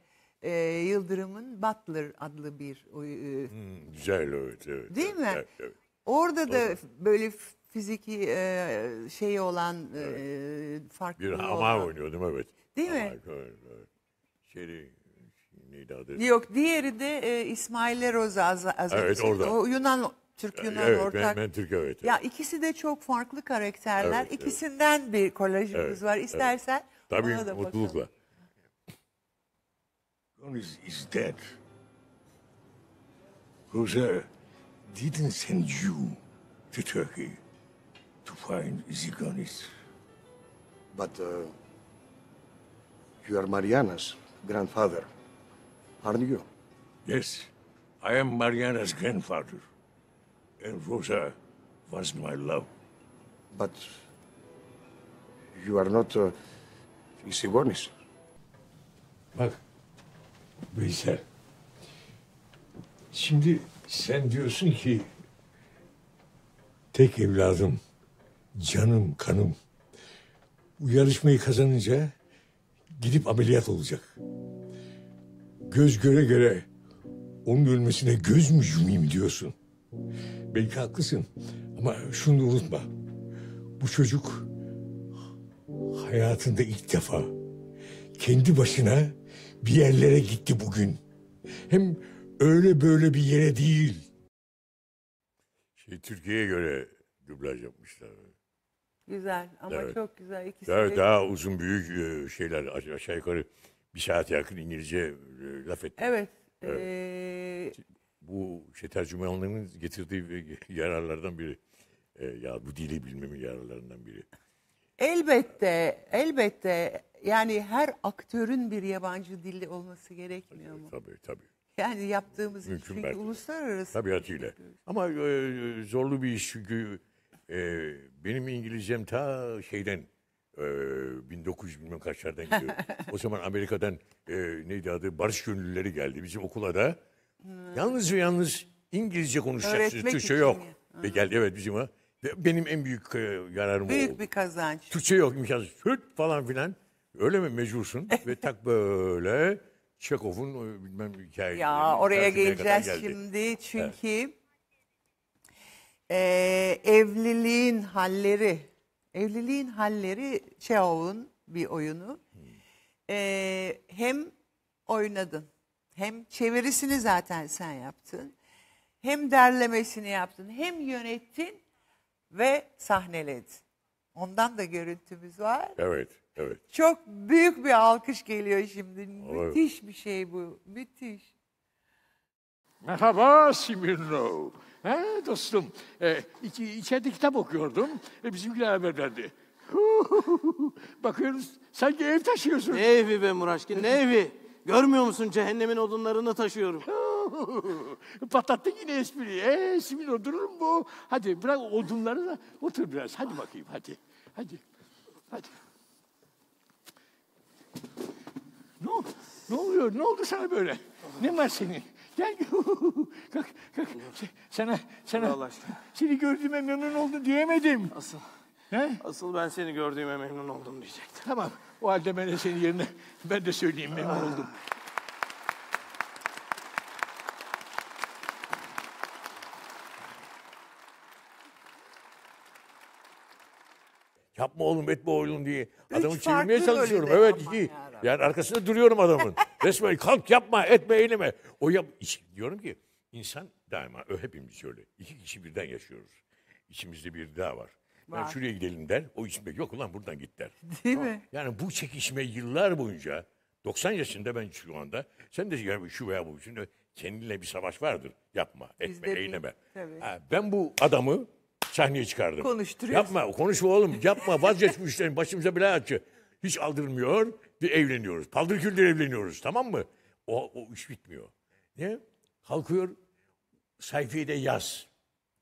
e, Yıldırım'ın Butler adlı bir... E, hmm, güzel evet, evet. Değil evet, mi? Evet, evet. Orada da evet. böyle fiziki e, şey olan e, evet. e, farklı bir hamar olan. oynuyordum evet. Değil hamar, mi? Evet, evet. Şeyi neydi adı? Yok diğeri de e, İsmail Eroz az, az Evet orada. O Yunan Türk Yunan evet, ortak. Ben, ben Türk evet, Ya ikisi de çok farklı karakterler. Evet, İkisinden evet. bir kolajımız evet, var. İstersen evet. Tabii ona da mutlulukla. Bakalım. is, is dead. Rosa didn't send you to Turkey to find Zigonis. But uh, you are Mariana's grandfather, aren't you? Yes, I am Mariana's grandfather. And Rosa was my love. But you are not uh, Zigonis. Look. Veysel. Şimdi sen diyorsun ki tek evladım, canım, kanım. Bu yarışmayı kazanınca gidip ameliyat olacak. Göz göre göre onun ölmesine göz mü yumayım diyorsun. Belki haklısın ama şunu unutma. Bu çocuk hayatında ilk defa kendi başına bir yerlere gitti bugün. Hem öyle böyle bir yere değil. Şey, Türkiye'ye göre dublaj yapmışlar. Güzel ama Evet. çok güzel. İkisi Daha, de daha uzun büyük e, şeyler aşağı yukarı bir saat yakın İngilizce e, laf etti. Evet. eee, Bu şey tercümanlığının getirdiği e, yararlardan biri. E, ya bu dili bilmemin yararlarından biri. elbette, elbette yani her aktörün bir yabancı dili olması gerekmiyor mu? Tabii tabii. Yani yaptığımız Mümkün çünkü uluslararası. Tabiatıyla. Ama e, zorlu bir iş çünkü e, benim İngilizcem ta şeyden e, 1900 bilmem kaçlardan gidiyor. <laughs> o zaman Amerika'dan e, neydi adı Barış Gönüllüleri geldi bizim okula da. Hmm. Yalnız ve yalnız İngilizce konuşacaksınız. Öğretmek Türkçe yok. Ya. Ve hmm. geldi evet bizim ha. Benim en büyük e, yararım büyük o Büyük bir kazanç. Türkçe yok imkansız. Hürt falan filan. Öyle mi? Mecbursun. Ve tak böyle Çekov'un e, bilmem hikayesi. Ya oraya geleceğiz şimdi çünkü evet. e, evliliğin halleri, evliliğin halleri Çehov'un bir oyunu. Hmm. E, hem oynadın, hem çevirisini zaten sen yaptın, hem derlemesini yaptın, hem yönettin ve sahneledin. Ondan da görüntümüz var. Evet. Evet. Çok büyük bir alkış geliyor şimdi. Evet. Müthiş bir şey bu. Müthiş. Merhaba Simirno. He dostum, e, iç, içeride kitap okuyordum. E, bizimkiler haber verdi. <laughs> Bakıyoruz, sanki ev taşıyorsun. Ne evi be Muraşkin, ne evi? Görmüyor musun cehennemin odunlarını taşıyorum. <laughs> Patlattın yine espriyi. Eee Simirno durur mu bu? Hadi bırak odunları da otur biraz. Hadi bakayım, hadi. Hadi, hadi. Ne oluyor? Ne oldu sana böyle? Ne var senin? Gel <laughs> kalk kalk. Şey, sana sana Allah aşkına. seni gördüğüme memnun oldum diyemedim. Asıl He? asıl ben seni gördüğüme memnun oldum diyecektim. Tamam. O halde ben de senin yerine ben de söyleyeyim memnun ah. oldum. Yapma oğlum etme oğlum diye adamı farklı çevirmeye bölümde çalışıyorum. Evet ama yani. Yani arkasında duruyorum adamın. <laughs> Resmen kalk yapma etme eyleme. O yap diyorum ki insan daima hepimiz öyle. İki kişi birden yaşıyoruz. İçimizde bir daha var. Ben yani şuraya gidelim der. O içimde yok ulan buradan git der. Değil tamam. mi? Yani bu çekişme yıllar boyunca 90 yaşında ben şu anda sen de yani şu veya bu şimdi kendinle bir savaş vardır. Yapma, etme, Bizde eyleme. Ha, ben bu adamı sahneye çıkardım. Konuşturuyorsun. Yapma, konuşma oğlum. Yapma, vazgeç bu işlerin. Başımıza bela açı hiç aldırmıyor ve evleniyoruz. Paldır küldür evleniyoruz tamam mı? O, o iş bitmiyor. Ne? Kalkıyor sayfiyede yaz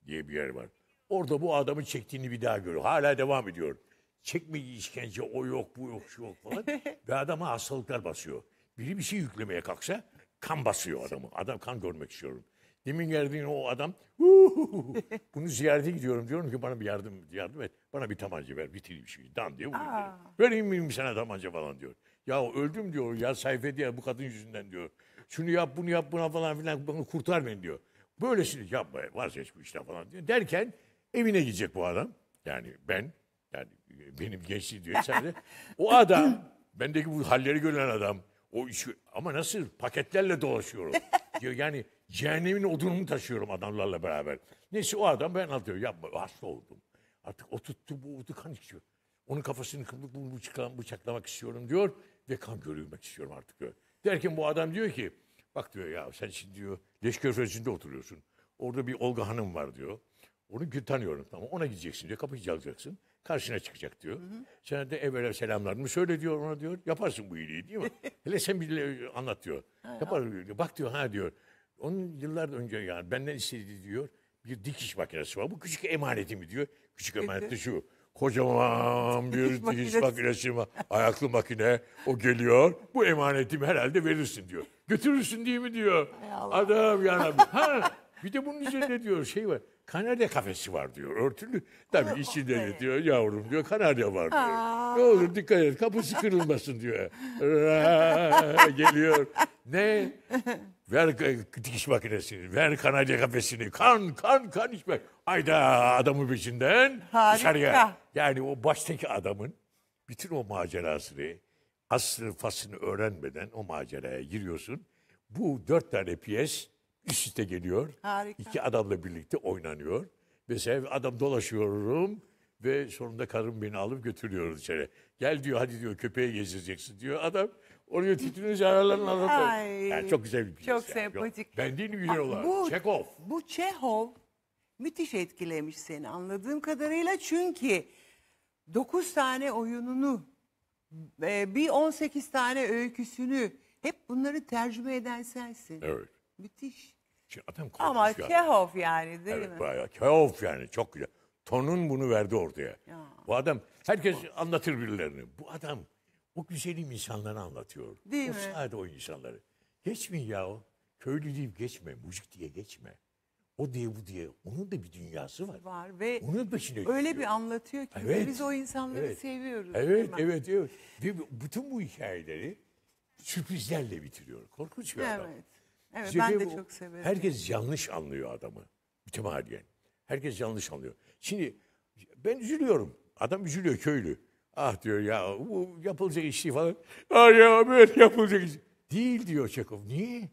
diye bir yer var. Orada bu adamı çektiğini bir daha görüyor. Hala devam ediyor. Çekmeyi işkence o yok bu yok şu yok falan. <laughs> ve adama hastalıklar basıyor. Biri bir şey yüklemeye kalksa kan basıyor adamı. Adam kan görmek istiyorum. Demin geldiğin o adam bunu ziyarete gidiyorum diyorum ki bana bir yardım yardım et. Bana bir tabanca ver bitir bir şey. Dan diye vurayım. Aa. Vereyim miyim sana tabanca falan diyor. Ya öldüm diyor ya sayfede ya bu kadın yüzünden diyor. Şunu yap bunu yap buna falan filan bunu kurtar beni diyor. Böylesini yapma vazgeç bu işte falan diyor. Derken evine gidecek bu adam. Yani ben yani benim gençliğim diyor. sadece. o adam <laughs> bendeki bu halleri gören adam o işi, ama nasıl paketlerle dolaşıyorum. diyor <laughs> yani cehennemin odununu taşıyorum adamlarla beraber. Neyse o adam ben alıyor ya hasta oldum. Artık o bu oldu kan içiyor. Onun kafasını kımlık bunu bıçaklamak istiyorum diyor. Ve kan görülmek istiyorum artık diyor. Derken bu adam diyor ki bak diyor ya sen şimdi diyor Leş Körfezi'nde oturuyorsun. Orada bir Olga Hanım var diyor. Onu tanıyorum tamam ona gideceksin diyor kapıyı çalacaksın karşına çıkacak diyor. Hı hı. Sen de evvela selamlarını söyle diyor ona diyor. Yaparsın bu iyiliği değil mi? <laughs> Hele sen bile anlat diyor. Yapar diyor. Bak diyor ha diyor. Onun yıllar önce yani benden istediği diyor bir dikiş makinesi var. Bu küçük emanetimi diyor. Küçük emanet de şu. Kocaman bir dikiş, makinesi var. Ayaklı makine. O geliyor. Bu emanetimi herhalde verirsin diyor. Götürürsün değil mi diyor. Adam yani. Ha, bir de bunun üzerine diyor şey var. Kanarya kafesi var diyor. Örtülü. Tabii oh, içinde de diyor yavrum diyor kanarya var diyor. Ne olur dikkat et kapısı kırılmasın diyor. <laughs> geliyor. Ne? Ver e, dikiş makinesini, ver kanarya kafesini. Kan, kan, kan içmek. Ayda adamı peşinden Harika. dışarıya. Yani o baştaki adamın bütün o macerasını, asrı fasını öğrenmeden o maceraya giriyorsun. Bu dört tane piyes üst üste geliyor. Harika. İki adamla birlikte oynanıyor. Mesela adam dolaşıyorum ve sonunda karım beni alıp götürüyor içeri. Gel diyor hadi diyor köpeğe gezdireceksin diyor adam. Oraya titriniz yararlarını anlatıyor. Yani çok güzel bir piyes. Çok yani. sempatik. Yok, ben değil mi güzel olan? Bu, Çekov. Bu Çehov müthiş etkilemiş seni anladığım kadarıyla. Çünkü 9 tane oyununu e, bir 18 tane öyküsünü hep bunları tercüme eden sensin. Evet. Müthiş. Şimdi adam Ama konuşuyor. Kehov yani değil mi? Evet bayağı Kehov yani çok güzel. Tonun bunu verdi ortaya. Bu adam herkes anlatır birilerini. Bu adam o güzelim insanları anlatıyor. Değil o mi? sahada o insanları. Geçmeyin ya o. Köylü deyip geçme, müzik diye geçme. O diye bu diye. Onun da bir dünyası var. Var ve Onun peşine öyle gidiyor. bir anlatıyor ki Evet. biz o insanları Evet. seviyoruz. Evet, değil evet, evet. Ve bütün bu hikayeleri sürprizlerle bitiriyor. Korkunç bir adam. Evet Zeki, ben de bu, çok severim. Herkes yanlış anlıyor adamı. Mütemadiyen. Herkes yanlış anlıyor. Şimdi ben üzülüyorum. Adam üzülüyor köylü. Ah diyor ya bu yapılacak işi falan. Ah ya böyle yapılacak iş. Değil diyor Çekov. Niye?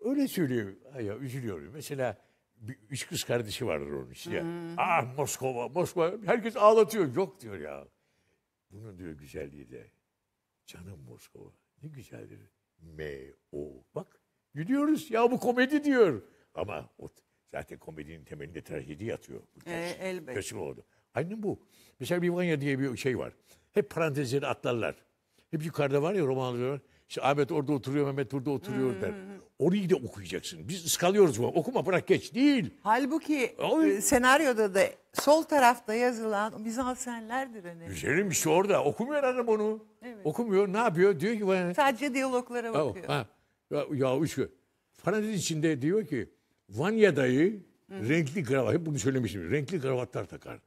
Öyle söylüyor. Ah ya üzülüyorum. Mesela bir, üç kız kardeşi vardır onun işte. Hmm. Ah Moskova, Moskova. Herkes ağlatıyor. Yok diyor ya. Bunun diyor güzelliği de. Canım Moskova. Ne güzeldir. M-O. Bak Gülüyoruz. Ya bu komedi diyor. Ama o zaten komedinin temelinde trajedi yatıyor. E, elbette. Köşüm oldu. Aynı bu. Mesela bir Vanya diye bir şey var. Hep parantezleri atlarlar. Hep yukarıda var ya romanlar. İşte Ahmet orada oturuyor, Mehmet burada oturuyor hmm. der. Orayı da okuyacaksın. Biz ıskalıyoruz bu. Okuma bırak geç. Değil. Halbuki Ay. E, e, senaryoda da sol tarafta yazılan bizansenlerdir önemli. Hani. Güzelim işte orada. Okumuyor adam onu. Evet. Okumuyor. Ne yapıyor? Diyor ki bana... Sadece diyaloglara bakıyor. Ha, ya üç gün. Parantez içinde diyor ki Vanya dayı Hı. renkli kravat, hep bunu söylemiştim, renkli kravatlar takar.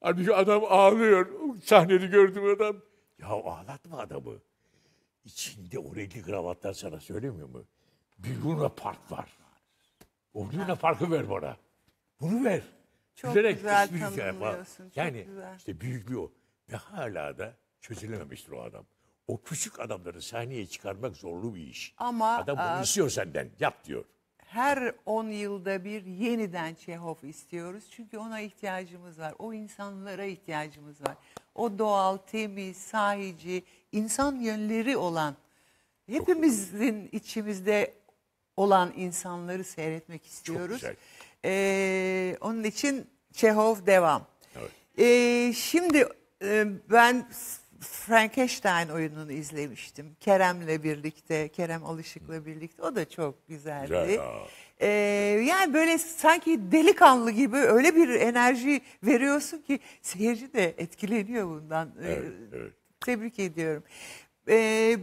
Halbuki adam ağlıyor. sahneni gördüm adam. Ya ağlatma adamı. İçinde o renkli kravatlar sana söylemiyor mu? Bir Luna Park var. O Luna Park'ı ver bana. Bunu ver. Çok Gülerek güzel tanımlıyorsun. yani güzel. işte büyük bir o. Ve hala da çözülememiştir o adam. O küçük adamları sahneye çıkarmak zorlu bir iş. Ama Adam bunu a- e, istiyor senden. Yap diyor. Her 10 yılda bir yeniden Çehov istiyoruz. Çünkü ona ihtiyacımız var. O insanlara ihtiyacımız var. O doğal, temiz, sahici, insan yönleri olan, hepimizin içimizde olan insanları seyretmek istiyoruz. güzel. Ee, onun için Çehov devam. Evet. Ee, şimdi e, ben Frankenstein oyununu izlemiştim. Kerem'le birlikte, Kerem Alışık'la birlikte. O da çok güzeldi. Güzel, ee, yani böyle sanki delikanlı gibi öyle bir enerji veriyorsun ki seyirci de etkileniyor bundan. Ee, evet, ee, evet. Tebrik ediyorum. Ee,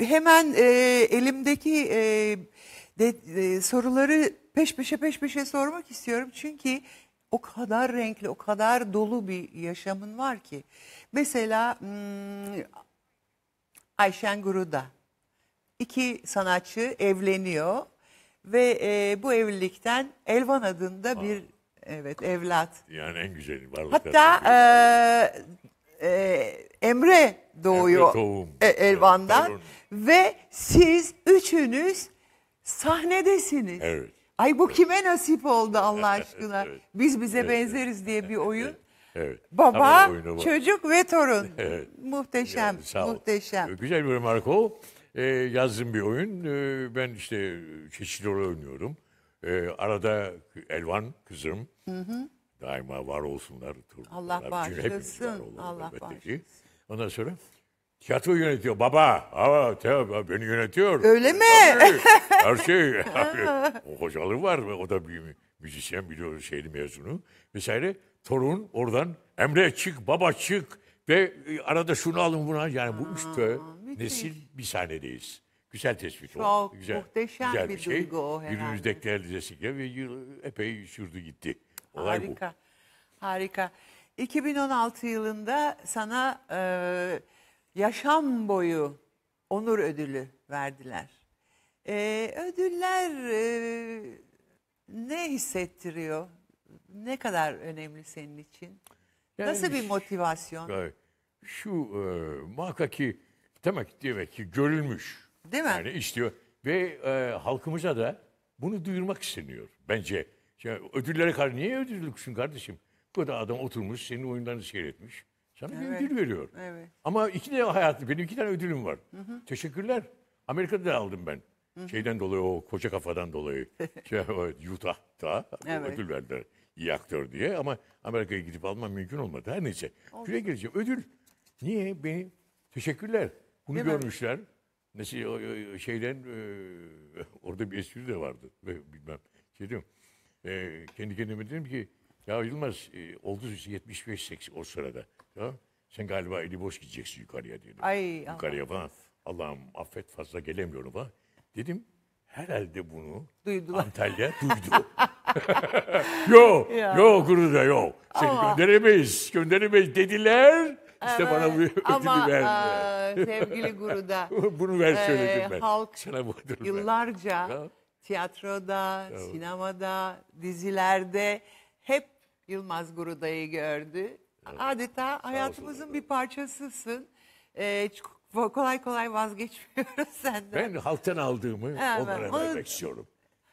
hemen e, elimdeki e, de, e, soruları peş peşe peş peşe sormak istiyorum. Çünkü o kadar renkli, o kadar dolu bir yaşamın var ki. Mesela hmm, Ayşen Guru'da iki sanatçı evleniyor ve e, bu evlilikten Elvan adında Aa. bir evet evlat. Yani en güzeli varlık. Hatta e, e, Emre doğuyor Emre e, Elvan'dan evet, ve siz üçünüz sahnedesiniz. Evet. Ay bu kime nasip oldu Allah <laughs> aşkına? evet. Biz bize evet. benzeriz diye bir oyun. <laughs> Evet. Baba, çocuk ve torun. <laughs> Evet. Muhteşem, yani sağ muhteşem. Ol. Ee, güzel bir Marco. E, yazdığım bir oyun. E, ben işte çeşitli rol oynuyorum. E, arada Elvan kızım. Hı hı. Daima var olsunlar. Allah bağışlasın. Allah bağışlasın. Ondan sonra Tiyatro yönetiyor baba. Aa, te, beni yönetiyor. Öyle mi? Tabii, her şey. <laughs> o hocalığı var. O da bir müzisyen biliyor şeyli mezunu vesaire. Torun oradan Emre çık, baba çık ve e, arada şunu alın buna. Yani bu üç nesil bir sahnedeyiz. Güzel tespit Çok oldu. Güzel, muhteşem güzel bir, bir şey. duygu o herhalde. Günümüzdekiler lisesiyle ve yıl, epey sürdü gitti. Olay harika, bu. harika. 2016 yılında sana e, yaşam boyu onur ödülü verdiler. Ee, ödüller e, ne hissettiriyor? Ne kadar önemli senin için? Yani Nasıl bir motivasyon? Şu, şu e, muhakkak ki demek, demek ki görülmüş. Değil mi? Yani istiyor ve e, halkımıza da bunu duyurmak isteniyor bence. Yani ödüllere karşı niye ödüllüksün kardeşim? Bu da adam oturmuş senin oyunlarını seyretmiş. Sana evet. bir ödül veriyor. Evet. Ama iki tane hayatı, benim iki tane ödülüm var. Hı hı. Teşekkürler. Amerika'da da aldım ben. Hı hı. Şeyden dolayı o koca kafadan dolayı. <laughs> şey, Utah'ta evet. ödül verdiler İyi aktör diye ama Amerika'ya gidip almam mümkün olmadı. Her neyse. Oldu. Şuraya geleceğim. Ödül. Niye? Beni teşekkürler. Bunu Değil görmüşler. Mi? Mesela şeyden e, <laughs> orada bir espri de vardı. Ve bilmem. Şey diyorum. E, kendi kendime dedim ki ya Yılmaz e, oldu 75 80 o sırada kalktı. Sen galiba eli boş gideceksin yukarıya dedim. Ay, yukarıya falan. Allah'ım affet fazla gelemiyorum ha. Dedim herhalde bunu Duydular. Antalya <laughs> duydu. <laughs> yo, Ya. yo Guruda yo. Seni Ama- gönderemeyiz, gönderemeyiz dediler. İşte bana bu ödülü Ama verdiler. eee, sevgili Guru'da <laughs> Bunu ver eee, söyledim ben. halk Sana bu ödülü yıllarca Ya. tiyatroda, sinemada, dizilerde hep Yılmaz Guruda'yı gördü. Adeta hayatımızın bir parçasısın. Ee, kolay kolay vazgeçmiyoruz <laughs> senden. Ben halktan aldığımı Ha, onlara ben- vermek istiyorum.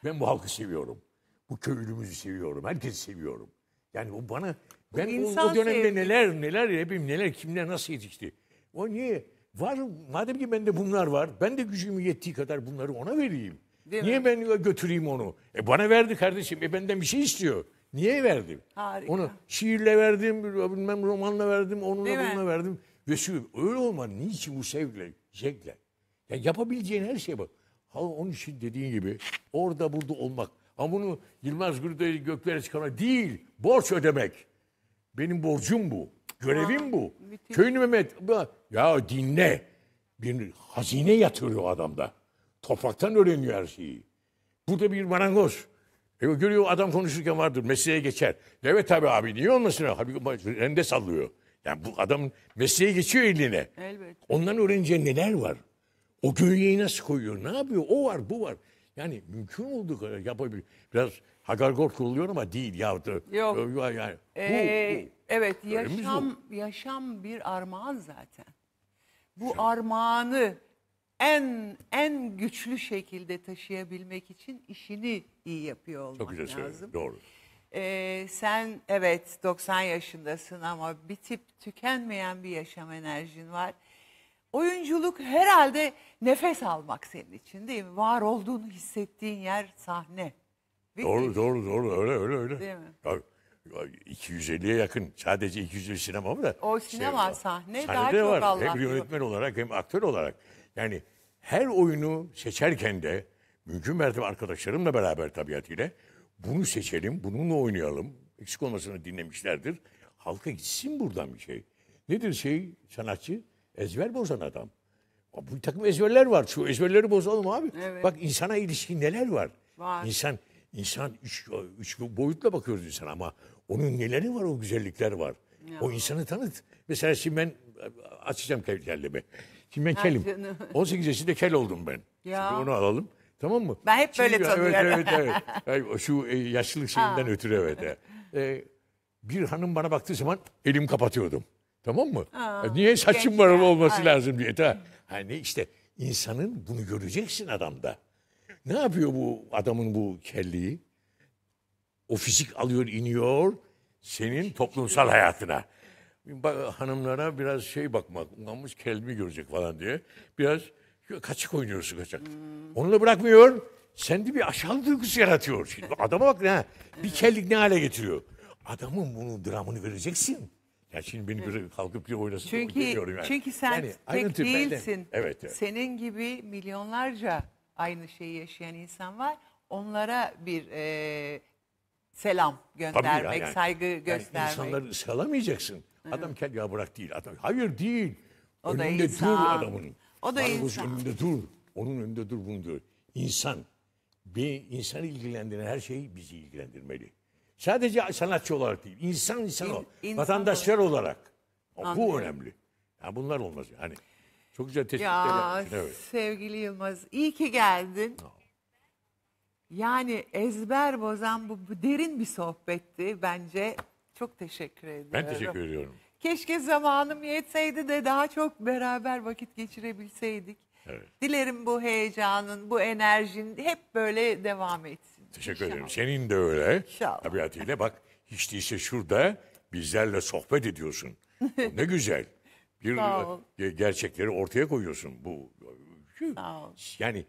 Ben bu halkı seviyorum. Bu köylümüzü seviyorum. Herkesi seviyorum. Yani bu bana ben o, o dönemde sevgisi. neler neler hepim neler kimler nasıl yetişti. O niye? Var madem ki bende bunlar var. Ben de gücümü yettiği kadar bunları ona vereyim. Değil niye mi? ben götüreyim onu? E bana verdi kardeşim. E benden bir şey istiyor. Niye verdim? Harika. Onu şiirle verdim, bilmem romanla verdim, onunla Değil bununla mi? verdim. Ve öyle olma, Niçin bu sevgiyle, zevkle? Ya yapabileceğin her şey bak. Ha, onun için dediğin gibi orada burada olmak. Ama bunu Yılmaz Gürdoğan'ı göklere çıkarmak değil. Borç ödemek. Benim borcum bu. Görevim Aa, bu. Müthiş. Köylü Mehmet ya dinle. Bir hazine yatırıyor adamda. Topraktan öğreniyor her şeyi. Burada bir marangoz. E, görüyor adam konuşurken vardır. Mesleğe geçer. Evet tabii abi niye olmasın? Abi rende sallıyor. Yani bu adam mesleğe geçiyor eline. Elbet. Ondan öğrenince neler var? O gölgeyi nasıl koyuyor? Ne yapıyor? O var bu var. Yani mümkün olduğu kadar yapabilir. Biraz hagargort kuruluyor ama değil ya. Da, Yok. Yani, bu, ee, bu. Evet yaşam, yaşam bir armağan zaten. Bu Sen, armağanı en en güçlü şekilde taşıyabilmek için işini iyi yapıyor olmak Çok güzel lazım. söyledin. Doğru. Ee, sen evet 90 yaşındasın ama bitip tükenmeyen bir yaşam enerjin var. Oyunculuk herhalde nefes almak senin için değil mi? Var olduğunu hissettiğin yer sahne. Bitti. Doğru doğru doğru öyle öyle öyle. Değil mi? Ya, 250'ye yakın. Sadece 250 sinema mı da? O sinema şey, sahne daha Sahnede çok var. Hem anlatıyor. yönetmen olarak hem aktör olarak. Yani her oyunu seçerken de mümkün mertebe arkadaşlarımla beraber tabiatıyla bunu seçelim, bununla oynayalım. Eksik olmasını dinlemişlerdir. Halka gitsin buradan bir şey. Nedir şey sanatçı? Ezber bozan adam. Bu takım ezberler var. Şu ezberleri bozalım abi. Evet. Bak insana ilişkin neler var. var. İnsan insan üç, üç boyutla bakıyoruz insan ama onun neleri var o güzellikler var. Ya. O insanı tanıt. Mesela şimdi ben e, açacağım kendimi. Şimdi ben kelim. canım. 18 yaşında kel oldum ben. Ya. Şimdi onu alalım. Tamam mı? Ben hep böyle Şimdi- tanıyorum. Evet evet evet. Şu e, yaşlılık şeyinden ötürü evet. evet. E, bir hanım bana baktığı zaman elim kapatıyordum. Tamam mı? E, Niye saçım var gençler. olması lazım diye. Ta, hani işte insanın bunu göreceksin adamda. Ne yapıyor bu adamın bu kelliği? O fizik alıyor iniyor senin toplumsal hayatına hanımlara biraz şey bakmak, ulanmış kelbi görecek falan diye. Biraz kaçık oynuyorsun kaçak. Hmm. Onunla bırakmıyor. Sende bir aşağılık duygusu yaratıyor. Şimdi adama bak ne, bir kellik ne hale getiriyor. Adamın bunun dramını vereceksin. Ya şimdi beni böyle kalkıp bir oynasın çünkü, yani. Çünkü sen yani, tek değilsin. Evet, evet. Senin gibi milyonlarca aynı şeyi yaşayan insan var. Onlara bir e, selam göndermek, ya, yani, saygı göstermek. Yani insanları salamayacaksın. Adam kel ya bırak değil. Adam, hayır değil. O önünde da insan. dur adamın. O da Sarhoş insan. önünde dur. Onun önünde dur bunu diyor. İnsan. Bir insan ilgilendiren her şey bizi ilgilendirmeli. Sadece sanatçı olarak değil. İnsan insan ol. İn, Vatandaşlar olarak. olarak. bu önemli. Yani bunlar olmaz. Hani çok güzel tespitler ya, Evet. Sevgili Yılmaz iyi ki geldin. Yani ezber bozan bu, bu derin bir sohbetti bence. Çok teşekkür ediyorum. Ben teşekkür ediyorum. Keşke zamanım yetseydi de daha çok beraber vakit geçirebilseydik. Evet. Dilerim bu heyecanın, bu enerjin hep böyle devam etsin. Teşekkür İnşallah. ederim. Senin de öyle. İnşallah. Tabiatıyla bak hiç değilse şurada bizlerle sohbet ediyorsun. <laughs> ne güzel. Bir gerçekleri ortaya koyuyorsun. Bu Yani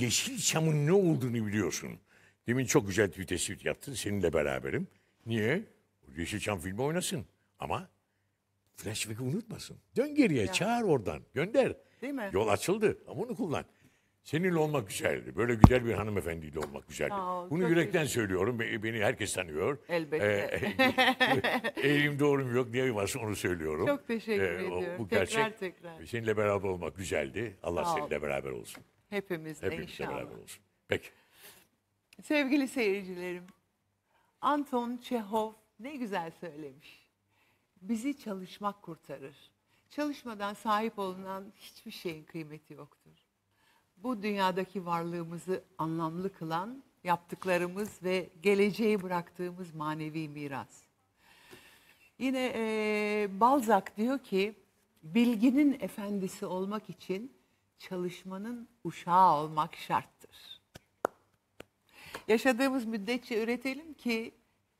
yeşil çamın ne olduğunu biliyorsun. Demin çok güzel bir tespit yaptın. Seninle beraberim. Niye? Yeşilçam filmi oynasın ama flashback'ı unutmasın. Dön geriye, ya. çağır oradan, gönder. Değil mi? Yol açıldı ama onu kullan. Seninle olmak güzeldi. Böyle güzel bir hanımefendiyle olmak güzeldi. Aa, Bunu yürekten güzel. söylüyorum. Beni herkes tanıyor. Elbette. Ee, <laughs> eğilim doğrum yok. Niye varsa onu söylüyorum. Çok teşekkür ee, ediyorum. Bu tekrar tekrar. Seninle beraber olmak güzeldi. Allah Sağ seninle ol. beraber olsun. Hepimizle, Hepimizle inşallah. beraber olsun. Peki. Sevgili seyircilerim, Anton Çehov ne güzel söylemiş. Bizi çalışmak kurtarır. Çalışmadan sahip olunan hiçbir şeyin kıymeti yoktur. Bu dünyadaki varlığımızı anlamlı kılan yaptıklarımız ve geleceği bıraktığımız manevi miras. Yine e, Balzac diyor ki bilginin efendisi olmak için çalışmanın uşağı olmak şarttır. Yaşadığımız müddetçe üretelim ki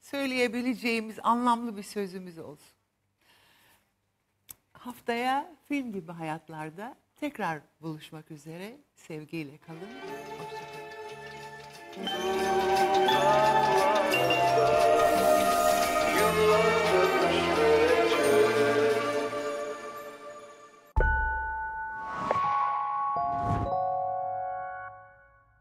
söyleyebileceğimiz anlamlı bir sözümüz olsun. Haftaya film gibi hayatlarda tekrar buluşmak üzere. Sevgiyle kalın. Hoşçakalın.